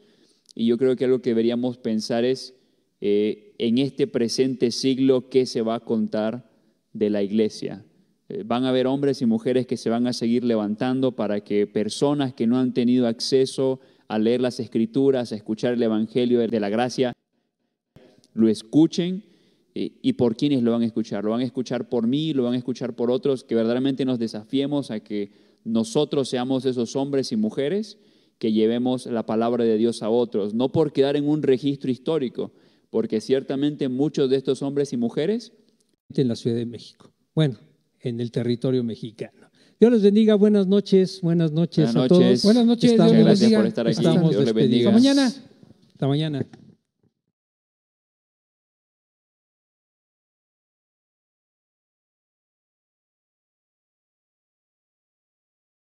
Y yo creo que algo que deberíamos pensar es eh, en este presente siglo qué se va a contar de la iglesia. Eh, van a haber hombres y mujeres que se van a seguir levantando para que personas que no han tenido acceso a leer las escrituras, a escuchar el Evangelio de la gracia, lo escuchen eh, y por quienes lo van a escuchar. Lo van a escuchar por mí, lo van a escuchar por otros, que verdaderamente nos desafiemos a que nosotros seamos esos hombres y mujeres que llevemos la palabra de Dios a otros, no por quedar en un registro histórico, porque ciertamente muchos de estos hombres y mujeres...
En la Ciudad de México, bueno, en el territorio mexicano. Dios les bendiga, buenas noches, buenas noches, buenas noches. a todos. Buenas noches, gracias por estar aquí. Dios les bendiga. Hasta mañana. Hasta mañana.